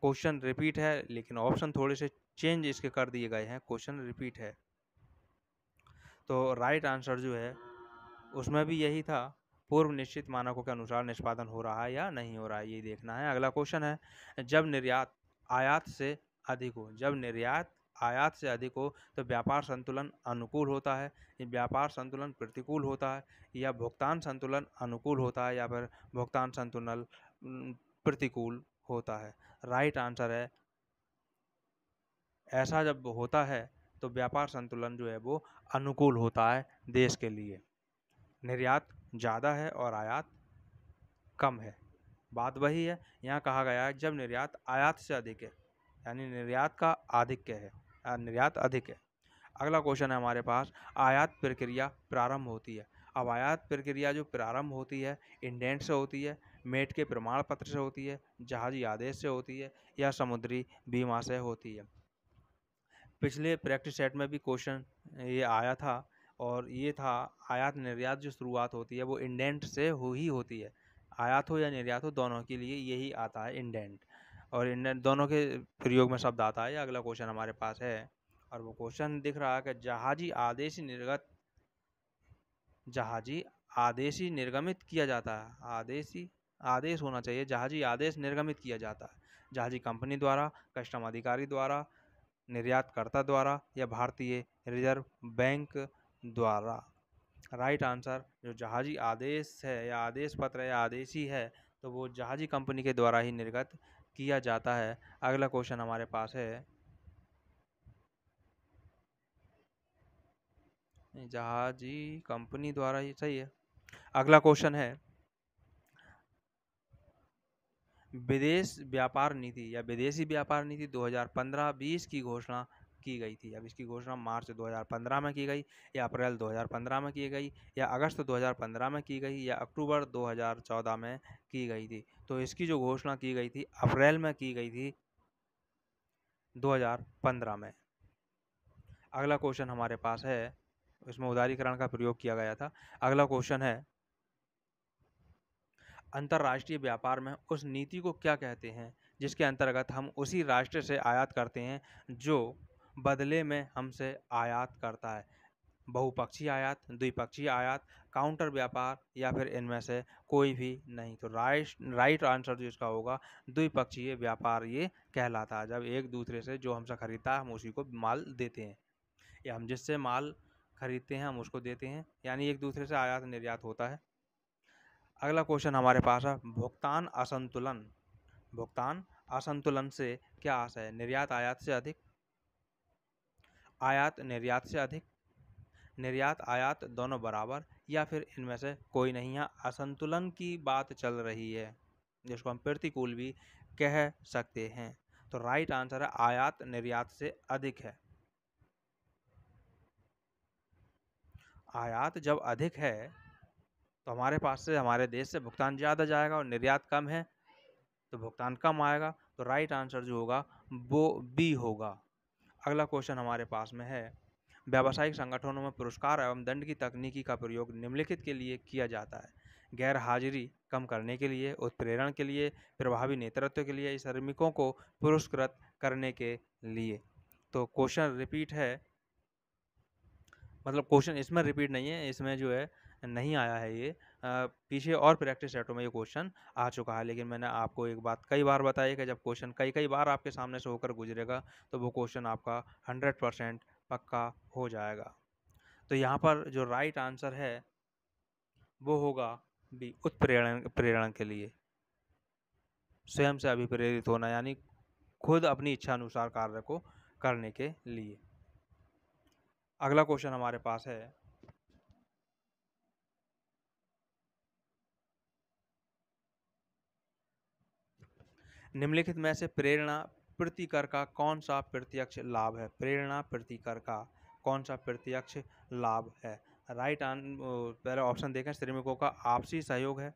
क्वेश्चन रिपीट है लेकिन ऑप्शन थोड़े से चेंज इसके कर दिए गए हैं क्वेश्चन रिपीट है तो राइट आंसर जो है उसमें भी यही था पूर्व निश्चित मानकों के अनुसार निष्पादन हो रहा है या नहीं हो रहा है ये देखना है अगला क्वेश्चन है जब निर्यात आयात से अधिक हो जब निर्यात आयात से अधिक हो तो व्यापार संतुलन अनुकूल होता है व्यापार संतुलन प्रतिकूल होता है या भुगतान संतुलन अनुकूल होता है या फिर भुगतान संतुलन प्रतिकूल होता है राइट आंसर है ऐसा जब होता है तो व्यापार संतुलन जो है वो अनुकूल होता है देश के लिए निर्यात ज़्यादा है और आयात कम है बात वही है यहाँ कहा गया है जब निर्यात आयात से अधिक है यानी निर्यात का अधिक है निर्यात अधिक है अगला क्वेश्चन है हमारे पास आयात प्रक्रिया प्रारंभ होती है अब आयात प्रक्रिया जो प्रारंभ होती है इंडेंट से होती है मेट के प्रमाण पत्र से होती है जहाजी आदेश से होती है या समुद्री बीमा से होती है पिछले प्रैक्टिस सेट में भी क्वेश्चन ये आया था और ये था आयात निर्यात जो शुरुआत होती है वो इंडेंट से हो ही होती है आयात हो या निर्यात हो दोनों के लिए यही आता है इंडेंट और इंडेंट दोनों के प्रयोग में शब्द आता है अगला क्वेश्चन हमारे पास है और वो क्वेश्चन दिख रहा है कि जहाजी आदेश निर्गत जहाजी आदेशी निर्गमित किया जाता है आदेशी आदेश होना चाहिए जहाजी आदेश निर्गमित किया जाता है जहाजी कंपनी द्वारा कस्टम अधिकारी द्वारा निर्यातकर्ता द्वारा या भारतीय रिजर्व बैंक द्वारा राइट आंसर जो जहाजी आदेश है या आदेश पत्र या आदेशी है तो वो जहाजी कंपनी के द्वारा ही निर्गत किया जाता है अगला क्वेश्चन हमारे पास है जहाजी कंपनी द्वारा ही सही है अगला क्वेश्चन है विदेश व्यापार नीति या विदेशी व्यापार नीति 2015-20 की घोषणा की गई थी अब इसकी घोषणा मार्च 2015 में की गई या अप्रैल 2015 में की गई या अगस्त 2015 में की गई या अक्टूबर 2014 में की गई थी तो इसकी जो घोषणा की गई थी अप्रैल में की गई थी 2015 में अगला क्वेश्चन हमारे पास है इसमें उदारीकरण का प्रयोग किया गया था अगला क्वेश्चन है अंतर्राष्ट्रीय व्यापार में उस नीति को क्या कहते हैं जिसके अंतर्गत हम उसी राष्ट्र से आयात करते हैं जो बदले में हमसे आयात करता है बहुपक्षीय आयात द्विपक्षीय आयात काउंटर व्यापार या फिर इनमें से कोई भी नहीं तो राइट राइट आंसर जो इसका होगा द्विपक्षीय व्यापार ये कहलाता है जब एक दूसरे से जो हमसे खरीदता है हम उसी को माल देते हैं या हम जिससे माल खरीदते हैं हम उसको देते हैं यानी एक दूसरे से आयात निर्यात होता है अगला क्वेश्चन हमारे पास है भुगतान असंतुलन भुगतान असंतुलन से क्या आशय है निर्यात आयात से अधिक आयात निर्यात से अधिक निर्यात आयात दोनों बराबर या फिर इनमें से कोई नहीं है असंतुलन की बात चल रही है जिसको हम प्रतिकूल भी कह सकते हैं तो राइट आंसर है आयात निर्यात से अधिक है आयात जब अधिक है तो हमारे पास से हमारे देश से भुगतान ज़्यादा जाएगा और निर्यात कम है तो भुगतान कम आएगा तो राइट आंसर जो होगा वो बी होगा अगला क्वेश्चन हमारे पास में है व्यावसायिक संगठनों में पुरस्कार एवं दंड की तकनीकी का प्रयोग निम्नलिखित के लिए किया जाता है गैर हाजिरी कम करने के लिए उत्प्रेरण के लिए प्रभावी नेतृत्व के लिए श्रमिकों को पुरस्कृत करने के लिए तो क्वेश्चन रिपीट है मतलब क्वेश्चन इसमें रिपीट नहीं है इसमें जो है नहीं आया है ये पीछे और प्रैक्टिस सेटों में ये क्वेश्चन आ चुका है लेकिन मैंने आपको एक बात कई बार बताई कि जब क्वेश्चन कई कई बार आपके सामने से होकर गुजरेगा तो वो क्वेश्चन आपका हंड्रेड परसेंट पक्का हो जाएगा तो यहाँ पर जो राइट आंसर है वो होगा बी उत्प्रेरण प्रेरण के लिए स्वयं से अभिप्रेरित होना यानी खुद अपनी इच्छा अनुसार कार्य को करने के लिए अगला क्वेश्चन हमारे पास है निम्नलिखित में से प्रेरणा प्रतिकर का कौन सा प्रत्यक्ष लाभ है प्रेरणा प्रतिकर का कौन सा प्रत्यक्ष लाभ है राइट आन पहले ऑप्शन देखें श्रमिकों का आपसी सहयोग है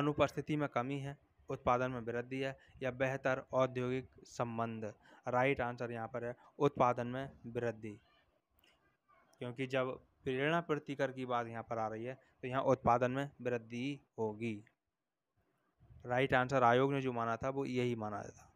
अनुपस्थिति में कमी है उत्पादन में वृद्धि है या बेहतर औद्योगिक संबंध राइट आंसर यहाँ पर है उत्पादन में वृद्धि क्योंकि जब प्रेरणा प्रतिकर की बात यहाँ पर आ रही है तो यहाँ उत्पादन में वृद्धि होगी राइट आंसर आयोग ने जो माना था वो यही माना था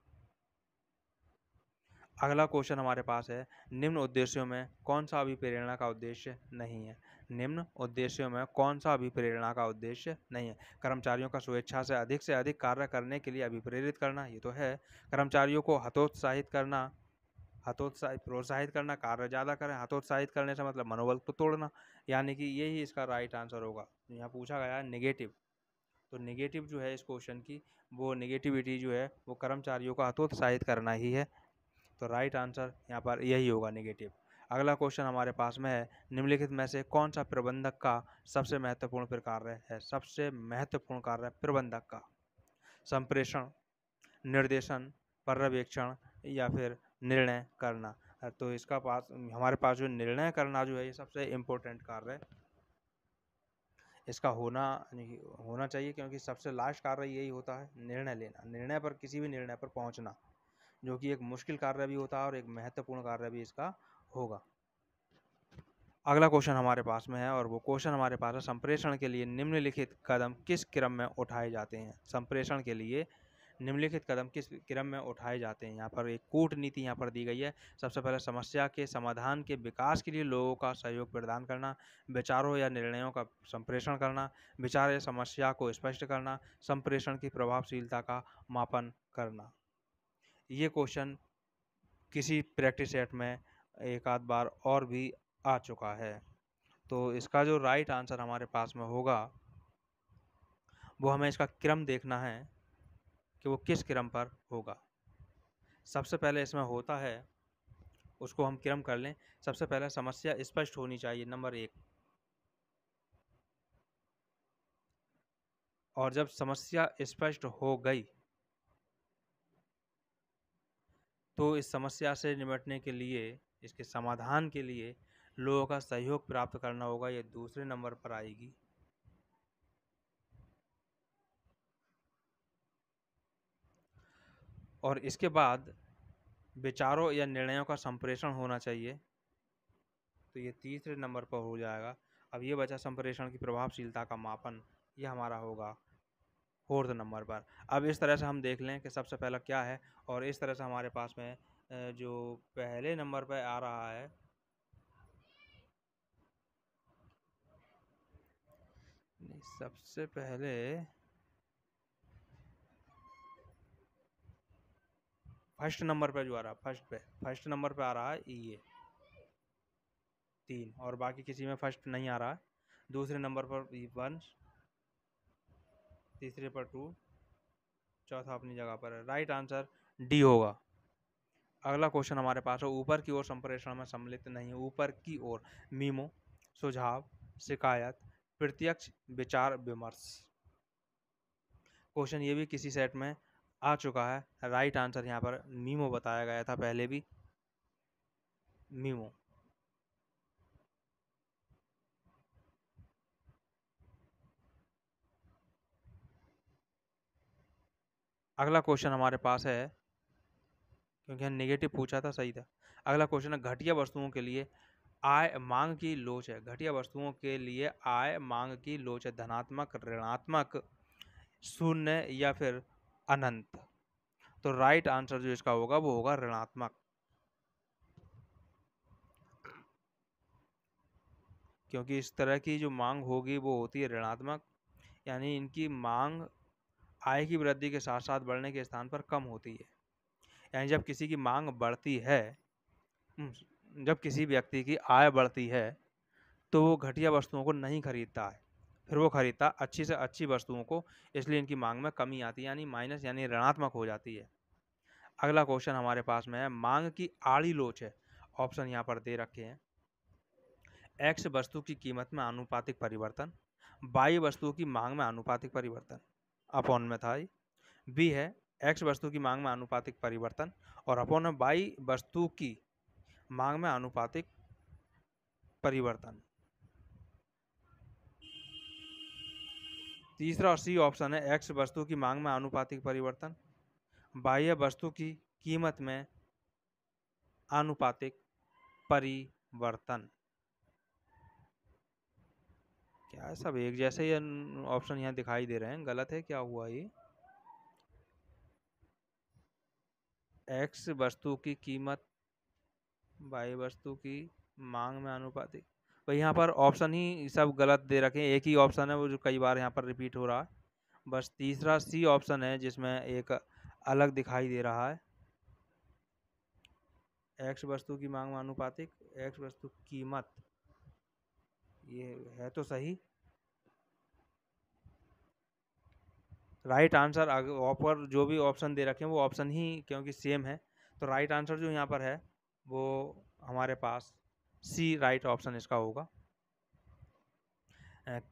अगला क्वेश्चन हमारे पास है निम्न उद्देश्यों में कौन सा अभिप्रेरणा का उद्देश्य नहीं है निम्न उद्देश्यों में कौन सा अभिप्रेरणा का उद्देश्य नहीं है कर्मचारियों का स्वेच्छा से अधिक से अधिक कार्य करने के लिए अभिप्रेरित करना ये तो है कर्मचारियों को हतोत्साहित करना हतोत्साहित प्रोत्साहित करना कार्य ज़्यादा करें हतोत्साहित करने से मतलब मनोबल को तोड़ना यानी कि यही इसका राइट आंसर होगा यहाँ पूछा गया है निगेटिव तो नेगेटिव जो है इस क्वेश्चन की वो नेगेटिविटी जो है वो कर्मचारियों का हतोत्साहित करना ही है तो राइट आंसर यहाँ पर यही होगा नेगेटिव अगला क्वेश्चन हमारे पास में है निम्नलिखित में से कौन सा प्रबंधक का सबसे महत्वपूर्ण प्रकार है सबसे महत्वपूर्ण कार्य प्रबंधक का संप्रेषण निर्देशन पर्यवेक्षण या फिर निर्णय करना तो इसका पास हमारे पास जो निर्णय करना जो है ये सबसे इम्पोर्टेंट कार्य है इसका होना होना चाहिए क्योंकि सबसे लास्ट कार्य यही होता है निर्णय लेना निर्णय पर किसी भी निर्णय पर पहुंचना जो कि एक मुश्किल कार्य भी होता है और एक महत्वपूर्ण कार्य भी इसका होगा अगला क्वेश्चन हमारे पास में है और वो क्वेश्चन हमारे पास है संप्रेषण के लिए निम्नलिखित कदम किस क्रम में उठाए जाते हैं संप्रेषण के लिए निम्नलिखित कदम किस क्रम में उठाए जाते हैं यहाँ पर एक कूटनीति यहाँ पर दी गई है सबसे पहले समस्या के समाधान के विकास के लिए लोगों का सहयोग प्रदान करना विचारों या निर्णयों का संप्रेषण करना विचार या समस्या को स्पष्ट करना संप्रेषण की प्रभावशीलता का मापन करना ये क्वेश्चन किसी प्रैक्टिस सेट में एक आध बार और भी आ चुका है तो इसका जो राइट आंसर हमारे पास में होगा वो हमें इसका क्रम देखना है कि वो किस क्रम पर होगा सबसे पहले इसमें होता है उसको हम क्रम कर लें सबसे पहले समस्या स्पष्ट होनी चाहिए नंबर एक और जब समस्या स्पष्ट हो गई तो इस समस्या से निपटने के लिए इसके समाधान के लिए लोगों का सहयोग प्राप्त करना होगा ये दूसरे नंबर पर आएगी और इसके बाद विचारों या निर्णयों का संप्रेषण होना चाहिए तो ये तीसरे नंबर पर हो जाएगा अब ये बचा संप्रेषण की प्रभावशीलता का मापन ये हमारा होगा फोर्थ नंबर पर अब इस तरह से हम देख लें कि सबसे पहला क्या है और इस तरह से हमारे पास में जो पहले नंबर पर आ रहा है सबसे पहले फर्स्ट नंबर पे जो आ रहा है फर्स्ट पे फर्स्ट नंबर पे आ रहा है ये तीन और बाकी किसी में फर्स्ट नहीं आ रहा है दूसरे नंबर पर वन तीसरे पर टू चौथा अपनी जगह पर है राइट आंसर डी होगा अगला क्वेश्चन हमारे पास है ऊपर की ओर संप्रेषण में सम्मिलित नहीं है ऊपर की ओर मीमो सुझाव शिकायत प्रत्यक्ष विचार विमर्श क्वेश्चन ये भी किसी सेट में आ चुका है राइट आंसर यहाँ पर मीमो बताया गया था पहले भी मीमो अगला क्वेश्चन हमारे पास है क्योंकि हम नेगेटिव पूछा था सही था अगला क्वेश्चन है घटिया वस्तुओं के लिए आय मांग की लोच है घटिया वस्तुओं के लिए आय मांग की लोच है धनात्मक ऋणात्मक शून्य या फिर अनंत तो राइट आंसर जो इसका होगा वो होगा ऋणात्मक क्योंकि इस तरह की जो मांग होगी वो होती है ऋणात्मक यानी इनकी मांग आय की वृद्धि के साथ साथ बढ़ने के स्थान पर कम होती है यानी जब किसी की मांग बढ़ती है जब किसी व्यक्ति की आय बढ़ती है तो वो घटिया वस्तुओं को नहीं खरीदता है फिर वो खरीदता अच्छी से अच्छी वस्तुओं को इसलिए इनकी मांग में कमी आती है यानी माइनस यानी ऋणात्मक हो जाती है अगला क्वेश्चन हमारे पास में है मांग की आड़ी लोच है ऑप्शन यहाँ पर दे रखे हैं एक्स वस्तु की कीमत में आनुपातिक परिवर्तन बाई वस्तु की मांग में आनुपातिक परिवर्तन अपॉन में था बी है एक्स वस्तु की मांग में आनुपातिक परिवर्तन और अपॉन में बाई वस्तु की मांग में आनुपातिक परिवर्तन तीसरा और सी ऑप्शन है एक्स वस्तु की मांग में आनुपातिक परिवर्तन बाह्य वस्तु की कीमत में आनुपातिक परिवर्तन क्या है सब एक जैसे ही ऑप्शन यहाँ दिखाई दे रहे हैं गलत है क्या हुआ ये एक्स वस्तु की कीमत बाह्य वस्तु की मांग में आनुपातिक तो यहाँ पर ऑप्शन ही सब गलत दे रखे हैं एक ही ऑप्शन है वो जो कई बार यहाँ पर रिपीट हो रहा है बस तीसरा सी ऑप्शन है जिसमें एक अलग दिखाई दे रहा है एक्स वस्तु की मांग मानुपातिक एक्स वस्तु कीमत ये है तो सही राइट आंसर ऑपर जो भी ऑप्शन दे रखे हैं वो ऑप्शन ही क्योंकि सेम है तो राइट आंसर जो यहाँ पर है वो हमारे पास सी राइट ऑप्शन इसका होगा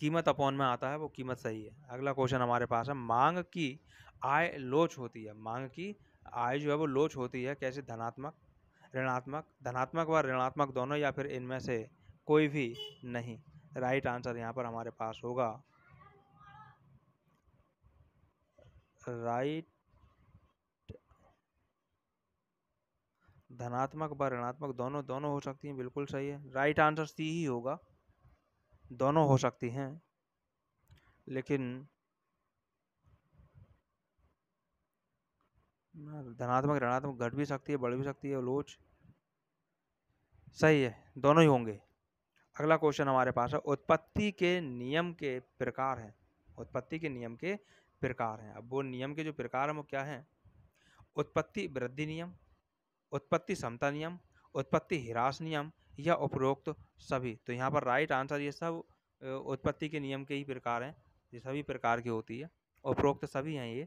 कीमत अपॉन में आता है वो कीमत सही है अगला क्वेश्चन हमारे पास है मांग की आय लोच होती है मांग की आय जो है वो लोच होती है कैसे धनात्मक ऋणात्मक धनात्मक व ऋणात्मक दोनों या फिर इनमें से कोई भी नहीं राइट आंसर यहाँ पर हमारे पास होगा राइट धनात्मक व ऋणात्मक दोनों दोनों हो सकती हैं बिल्कुल सही है राइट आंसर सी ही होगा दोनों हो सकती हैं लेकिन धनात्मक ऋणात्मक घट भी सकती है बढ़ भी सकती है लोच सही है दोनों ही होंगे अगला क्वेश्चन हमारे पास है उत्पत्ति के नियम के प्रकार हैं उत्पत्ति के नियम के प्रकार हैं अब वो नियम के जो प्रकार हैं वो क्या हैं उत्पत्ति वृद्धि नियम उत्पत्ति समता नियम उत्पत्ति हिरास नियम या उपरोक्त सभी तो यहाँ पर राइट आंसर ये सब उत्पत्ति के नियम के ही प्रकार हैं ये सभी प्रकार की होती है उपरोक्त सभी हैं ये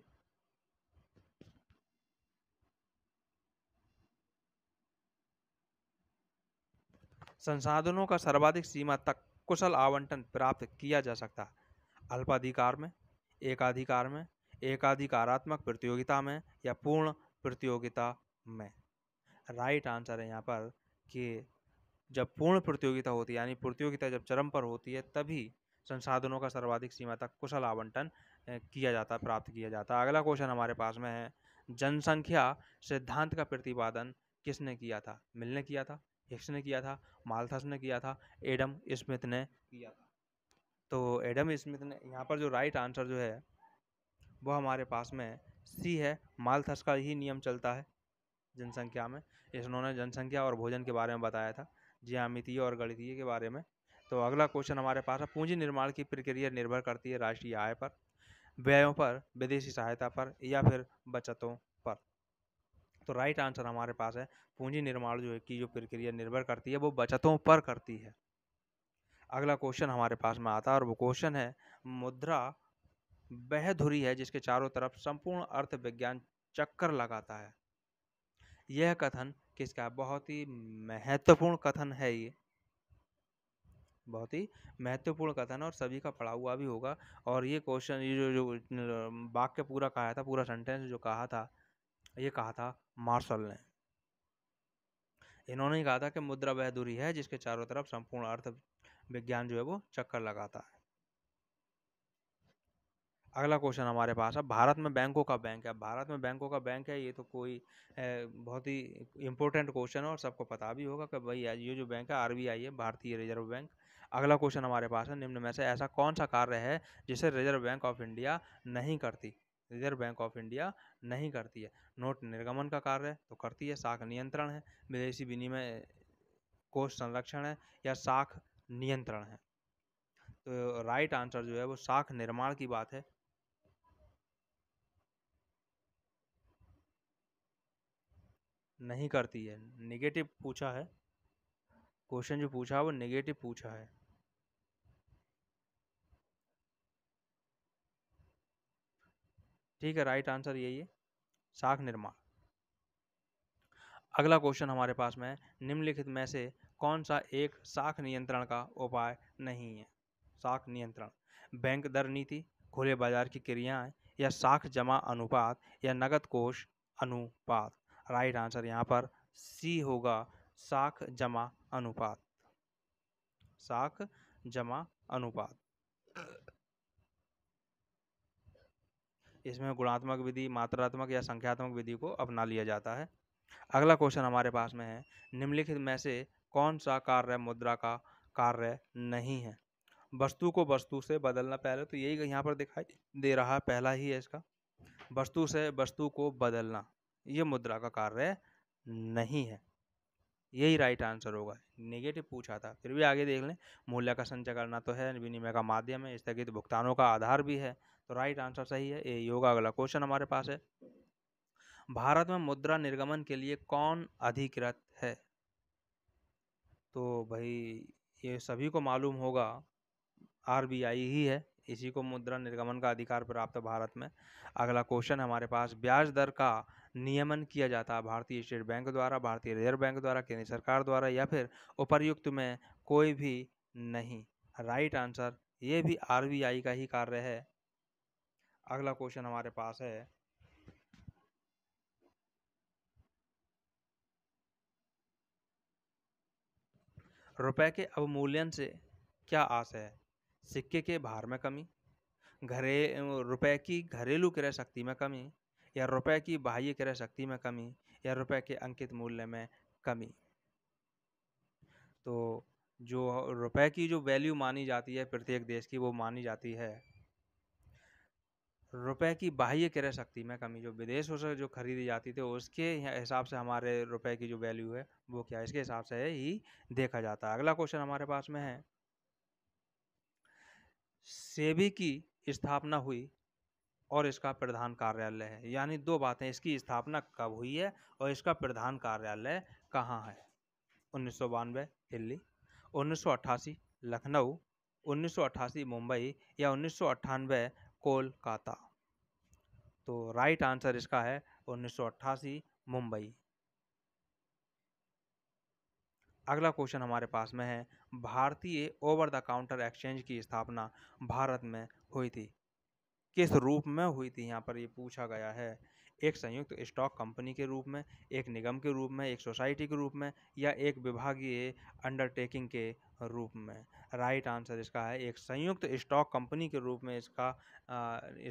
संसाधनों का सर्वाधिक सीमा तक कुशल आवंटन प्राप्त किया जा सकता है अल्पाधिकार में एकाधिकार में एकाधिकारात्मक प्रतियोगिता में या पूर्ण प्रतियोगिता में राइट आंसर है यहाँ पर कि जब पूर्ण प्रतियोगिता होती है यानी प्रतियोगिता जब चरम पर होती है तभी संसाधनों का सर्वाधिक सीमा तक कुशल आवंटन किया जाता प्राप्त किया जाता अगला क्वेश्चन हमारे पास में है जनसंख्या सिद्धांत का प्रतिपादन किसने किया था मिल ने किया था हिक्स ने किया था मालथस ने किया था एडम स्मिथ ने किया था तो एडम स्मिथ ने यहाँ पर जो राइट आंसर जो है वो हमारे पास में सी है मालथस का ही नियम चलता है जनसंख्या में इस उन्होंने जनसंख्या और भोजन के बारे में बताया था ज्यामितीय हाँ, और गणितीय के बारे में तो अगला क्वेश्चन हमारे पास है पूंजी निर्माण की प्रक्रिया निर्भर करती है राष्ट्रीय आय पर व्ययों पर विदेशी सहायता पर या फिर बचतों पर तो राइट आंसर हमारे पास है पूंजी निर्माण जो है की जो प्रक्रिया निर्भर करती है वो बचतों पर करती है अगला क्वेश्चन हमारे पास में आता है और वो क्वेश्चन है मुद्रा वह धुरी है जिसके चारों तरफ संपूर्ण अर्थ विज्ञान चक्कर लगाता है यह कथन किसका बहुत ही महत्वपूर्ण कथन है ये बहुत ही महत्वपूर्ण कथन और सभी का पढ़ा हुआ भी होगा और ये क्वेश्चन ये जो जो वाक्य पूरा कहा था पूरा सेंटेंस जो कहा था ये कहा था मार्शल ने इन्होंने ही कहा था कि मुद्रा वह दूरी है जिसके चारों तरफ संपूर्ण अर्थ विज्ञान जो है वो चक्कर लगाता है अगला क्वेश्चन हमारे पास है भारत में बैंकों का बैंक है भारत में बैंकों का बैंक है ये तो कोई बहुत ही इंपॉर्टेंट क्वेश्चन है और सबको पता भी होगा कि भाई ये जो बैंक है आरबीआई है भारतीय रिजर्व बैंक अगला क्वेश्चन हमारे पास है निम्न में से ऐसा कौन सा कार्य है जिसे रिजर्व बैंक ऑफ इंडिया नहीं करती रिजर्व बैंक ऑफ इंडिया नहीं करती है नोट निर्गमन का कार्य तो करती है साख नियंत्रण है विदेशी विनिमय कोष संरक्षण है या साख नियंत्रण है तो राइट आंसर जो है वो साख निर्माण की बात है नहीं करती है निगेटिव पूछा है क्वेश्चन जो पूछा है वो निगेटिव पूछा है ठीक है राइट आंसर यही है साख निर्माण अगला क्वेश्चन हमारे पास में निम्नलिखित में से कौन सा एक साख नियंत्रण का उपाय नहीं है साख नियंत्रण बैंक दर नीति खुले बाजार की क्रियाएं या साख जमा अनुपात या नगद कोष अनुपात राइट आंसर यहाँ पर सी होगा साख जमा अनुपात साख जमा अनुपात इसमें गुणात्मक विधि मात्रात्मक या संख्यात्मक विधि को अपना लिया जाता है अगला क्वेश्चन हमारे पास में है निम्नलिखित में से कौन सा कार्य मुद्रा का कार्य नहीं है वस्तु को वस्तु से बदलना पहले तो यही यहाँ पर दिखाई दे रहा है पहला ही है इसका वस्तु से वस्तु को बदलना ये मुद्रा का कार्य नहीं है यही राइट आंसर होगा नेगेटिव पूछा था फिर भी आगे देख लें मूल्य का संचय करना तो है विनिमय का माध्यम है स्थगित भुगतानों का आधार भी है तो राइट आंसर सही है ये होगा अगला क्वेश्चन हमारे पास है भारत में मुद्रा निर्गमन के लिए कौन अधिकृत है तो भाई ये सभी को मालूम होगा आरबीआई ही है इसी को मुद्रा निर्गमन का अधिकार प्राप्त भारत में अगला क्वेश्चन हमारे पास ब्याज दर का नियमन किया जाता है भारतीय स्टेट बैंक द्वारा भारतीय रिजर्व बैंक द्वारा केंद्र सरकार द्वारा या फिर उपरयुक्त में कोई भी नहीं राइट आंसर ये भी आर का ही कार्य है अगला क्वेश्चन हमारे पास है रुपए के अवमूल्यन से क्या आस है सिक्के के भार में कमी घरे रुपए की घरेलू क्रय शक्ति में कमी या रुपए की बाह्य क्रय शक्ति में कमी या रुपए के अंकित मूल्य में कमी तो जो रुपए की जो वैल्यू मानी जाती है प्रत्येक देश की वो मानी जाती है रुपए की बाह्य क्रय शक्ति में कमी जो विदेशों से जो खरीदी जाती थी उसके हिसाब से हमारे रुपए की जो वैल्यू है वो क्या इसके हिसाब से ही देखा जाता है अगला क्वेश्चन हमारे पास में है सेबी की स्थापना हुई और इसका प्रधान कार्यालय है यानी दो बातें इसकी स्थापना कब हुई है और इसका प्रधान कार्यालय कहाँ है उन्नीस दिल्ली उन्नीस लखनऊ उन्नीस मुंबई या उन्नीस कोलकाता तो राइट आंसर इसका है उन्नीस मुंबई अगला क्वेश्चन हमारे पास में है भारतीय ओवर द काउंटर एक्सचेंज की स्थापना भारत में हुई थी किस रूप में हुई थी यहाँ पर ये पूछा गया है एक संयुक्त स्टॉक कंपनी के रूप में एक निगम के रूप में एक सोसाइटी के रूप में या एक विभागीय अंडरटेकिंग के रूप में राइट आंसर इसका है एक संयुक्त स्टॉक कंपनी के रूप में इसका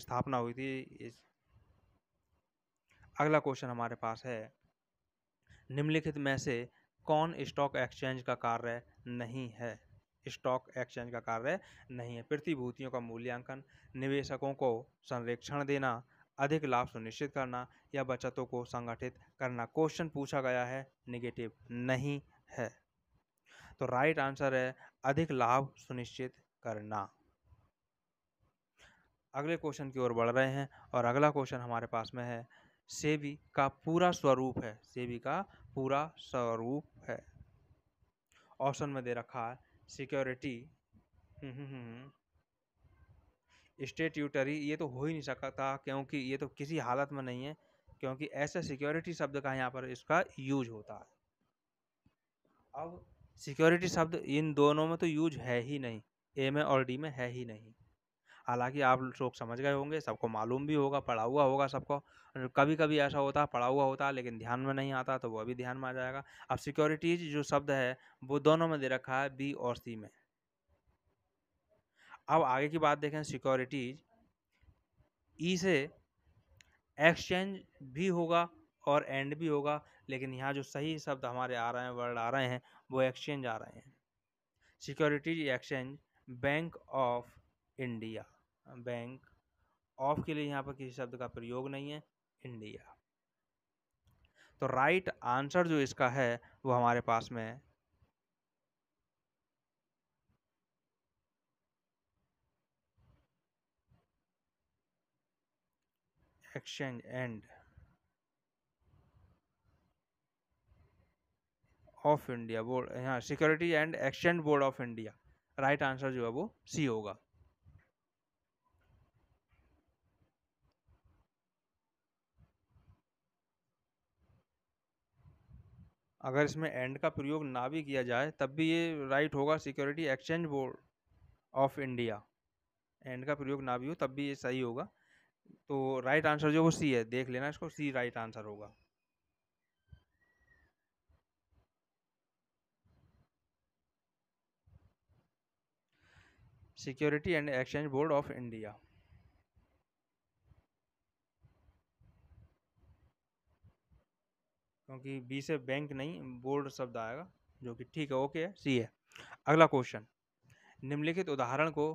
स्थापना हुई थी इस अगला क्वेश्चन हमारे पास है निम्नलिखित में से कौन स्टॉक एक्सचेंज का कार्य नहीं है स्टॉक एक्सचेंज का कार्य नहीं है प्रतिभूतियों का मूल्यांकन निवेशकों को संरक्षण देना अधिक लाभ सुनिश्चित करना या बचतों को संगठित करना क्वेश्चन पूछा गया है निगेटिव नहीं है तो राइट आंसर है अधिक लाभ सुनिश्चित करना अगले क्वेश्चन की ओर बढ़ रहे हैं और अगला क्वेश्चन हमारे पास में है सेवी का पूरा स्वरूप है सेवी का पूरा स्वरूप है ऑप्शन में दे रखा है सिक्योरिटी हम्म, हम्म, हम्म, स्टेट्यूटरी ये तो हो ही नहीं सका था क्योंकि ये तो किसी हालत में नहीं है क्योंकि ऐसा सिक्योरिटी शब्द का यहाँ पर इसका यूज होता है अब सिक्योरिटी शब्द इन दोनों में तो यूज है ही नहीं ए में और डी में है ही नहीं हालांकि आप लोग समझ गए होंगे सबको मालूम भी होगा पढ़ा हुआ होगा सबको कभी कभी ऐसा होता है पढ़ा हुआ होता है लेकिन ध्यान में नहीं आता तो वह भी ध्यान में आ जाएगा अब सिक्योरिटीज जो शब्द है वो दोनों में दे रखा है बी और सी में अब आगे की बात देखें सिक्योरिटीज ई से एक्सचेंज भी होगा और एंड भी होगा लेकिन यहाँ जो सही शब्द हमारे आ रहे हैं वर्ड आ रहे हैं वो एक्सचेंज आ रहे हैं securities exchange bank of India bank of के लिए यहाँ पर किसी शब्द का प्रयोग नहीं है इंडिया तो राइट आंसर जो इसका है वो हमारे पास में exchange and of India board यहाँ security and exchange board of India right answer जो है वो सी होगा अगर इसमें एंड का प्रयोग ना भी किया जाए तब भी ये राइट होगा security exchange board of India and का प्रयोग ना भी हो तब भी ये सही होगा तो राइट आंसर जो वो सी है देख लेना इसको सी राइट आंसर होगा security and exchange board of India क्योंकि बी से बैंक नहीं बोर्ड शब्द आएगा जो कि ठीक है ओके है सी है अगला क्वेश्चन निम्नलिखित उदाहरण को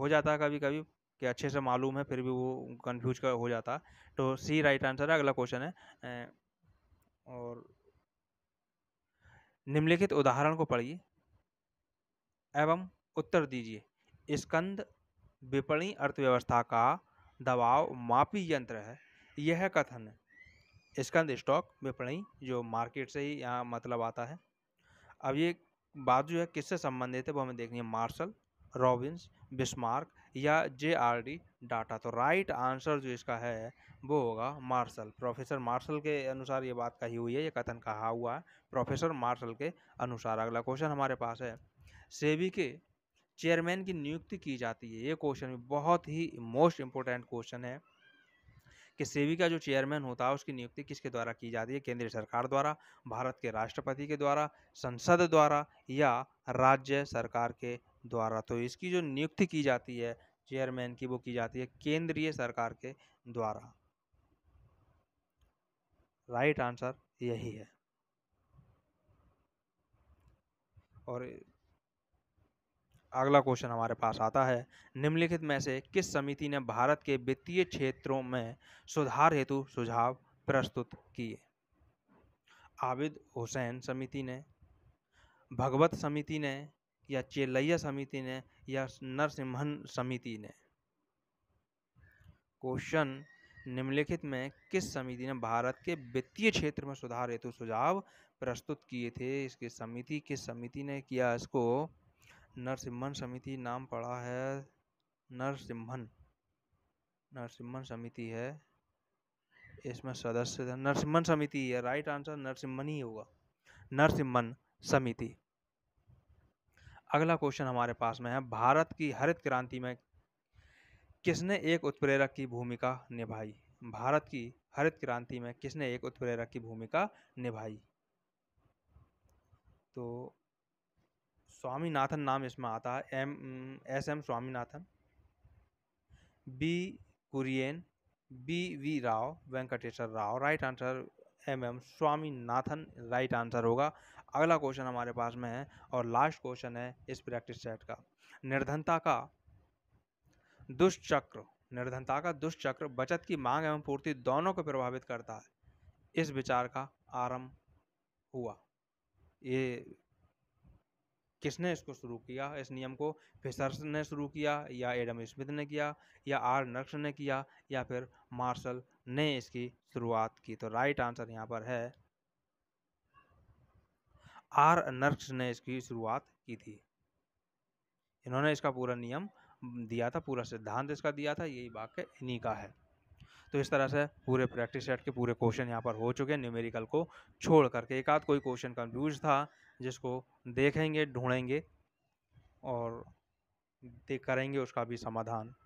हो जाता है कभी कभी कि अच्छे से मालूम है फिर भी वो कन्फ्यूज हो जाता तो सी राइट आंसर है अगला क्वेश्चन है और निम्नलिखित उदाहरण को पढ़िए एवं उत्तर दीजिए स्कंद विपणी अर्थव्यवस्था का दबाव मापी यंत्र है यह कथन है स्कंद स्टॉक विपणी जो मार्केट से ही यहाँ मतलब आता है अब ये बात जो है किससे संबंधित है वो हमें देखनी है मार्शल रॉबिन्स बिस्मार्क या जे आर डी डाटा तो राइट आंसर जो इसका है वो होगा मार्शल प्रोफेसर मार्शल के अनुसार ये बात कही हुई है ये कथन कहा हुआ है प्रोफेसर मार्शल के अनुसार अगला क्वेश्चन हमारे पास है सेबी के चेयरमैन की नियुक्ति की जाती है ये क्वेश्चन भी बहुत ही मोस्ट इम्पोर्टेंट क्वेश्चन है कि सेवी का जो चेयरमैन होता है उसकी नियुक्ति किसके द्वारा की जाती है केंद्र सरकार द्वारा भारत के राष्ट्रपति के द्वारा संसद द्वारा या राज्य सरकार के द्वारा तो इसकी जो नियुक्ति की जाती है चेयरमैन की वो की जाती है केंद्रीय सरकार के द्वारा राइट आंसर यही है और अगला क्वेश्चन हमारे पास आता है निम्नलिखित में से किस समिति ने भारत के वित्तीय क्षेत्रों में सुधार हेतु सुझाव प्रस्तुत किए आबिद हुसैन समिति ने भगवत समिति ने या चेलैया समिति ने या नरसिम्हन समिति ने क्वेश्चन निम्नलिखित में किस समिति ने भारत के वित्तीय क्षेत्र में सुधार हेतु सुझाव प्रस्तुत किए थे इसकी समिति किस समिति ने किया इसको नरसिम्हन समिति नाम पड़ा है नरसिम्हन नरसिम्हन समिति है इसमें सदस्य नरसिम्हन समिति है राइट आंसर नरसिम्हन ही होगा नरसिम्हन समिति अगला क्वेश्चन हमारे पास में है भारत की हरित क्रांति में किसने एक उत्प्रेरक की भूमिका निभाई भारत की हरित क्रांति में किसने एक उत्प्रेरक की भूमिका निभाई तो स्वामीनाथन नाम इसमें आता है M S M Swaminathan B Kurien B V Rao Venkateshwar Rao right answer M M Swaminathan right answer होगा अगला क्वेश्चन हमारे पास में है और लास्ट क्वेश्चन है इस प्रैक्टिस सेट का निर्धनता का दुष्चक्र निर्धनता का दुष्चक्र बचत की मांग एवं पूर्ति दोनों को प्रभावित करता है इस विचार का आरंभ हुआ ये किसने इसको शुरू किया इस नियम को फिशर्स ने शुरू किया या एडम स्मिथ ने किया या आर नर्स ने किया या फिर मार्शल ने इसकी शुरुआत की तो राइट आंसर यहाँ पर है आर नर्स ने इसकी शुरुआत की थी इन्होंने इसका पूरा नियम दिया था पूरा सिद्धांत इसका दिया था यही वाक्य इन्हीं का है तो इस तरह से पूरे प्रैक्टिस सेट के पूरे क्वेश्चन यहाँ पर हो चुके हैं न्यूमेरिकल को छोड़ करके एक आध कोई क्वेश्चन कन्फ्यूज था जिसको देखेंगे ढूंढेंगे और देख करेंगे उसका भी समाधान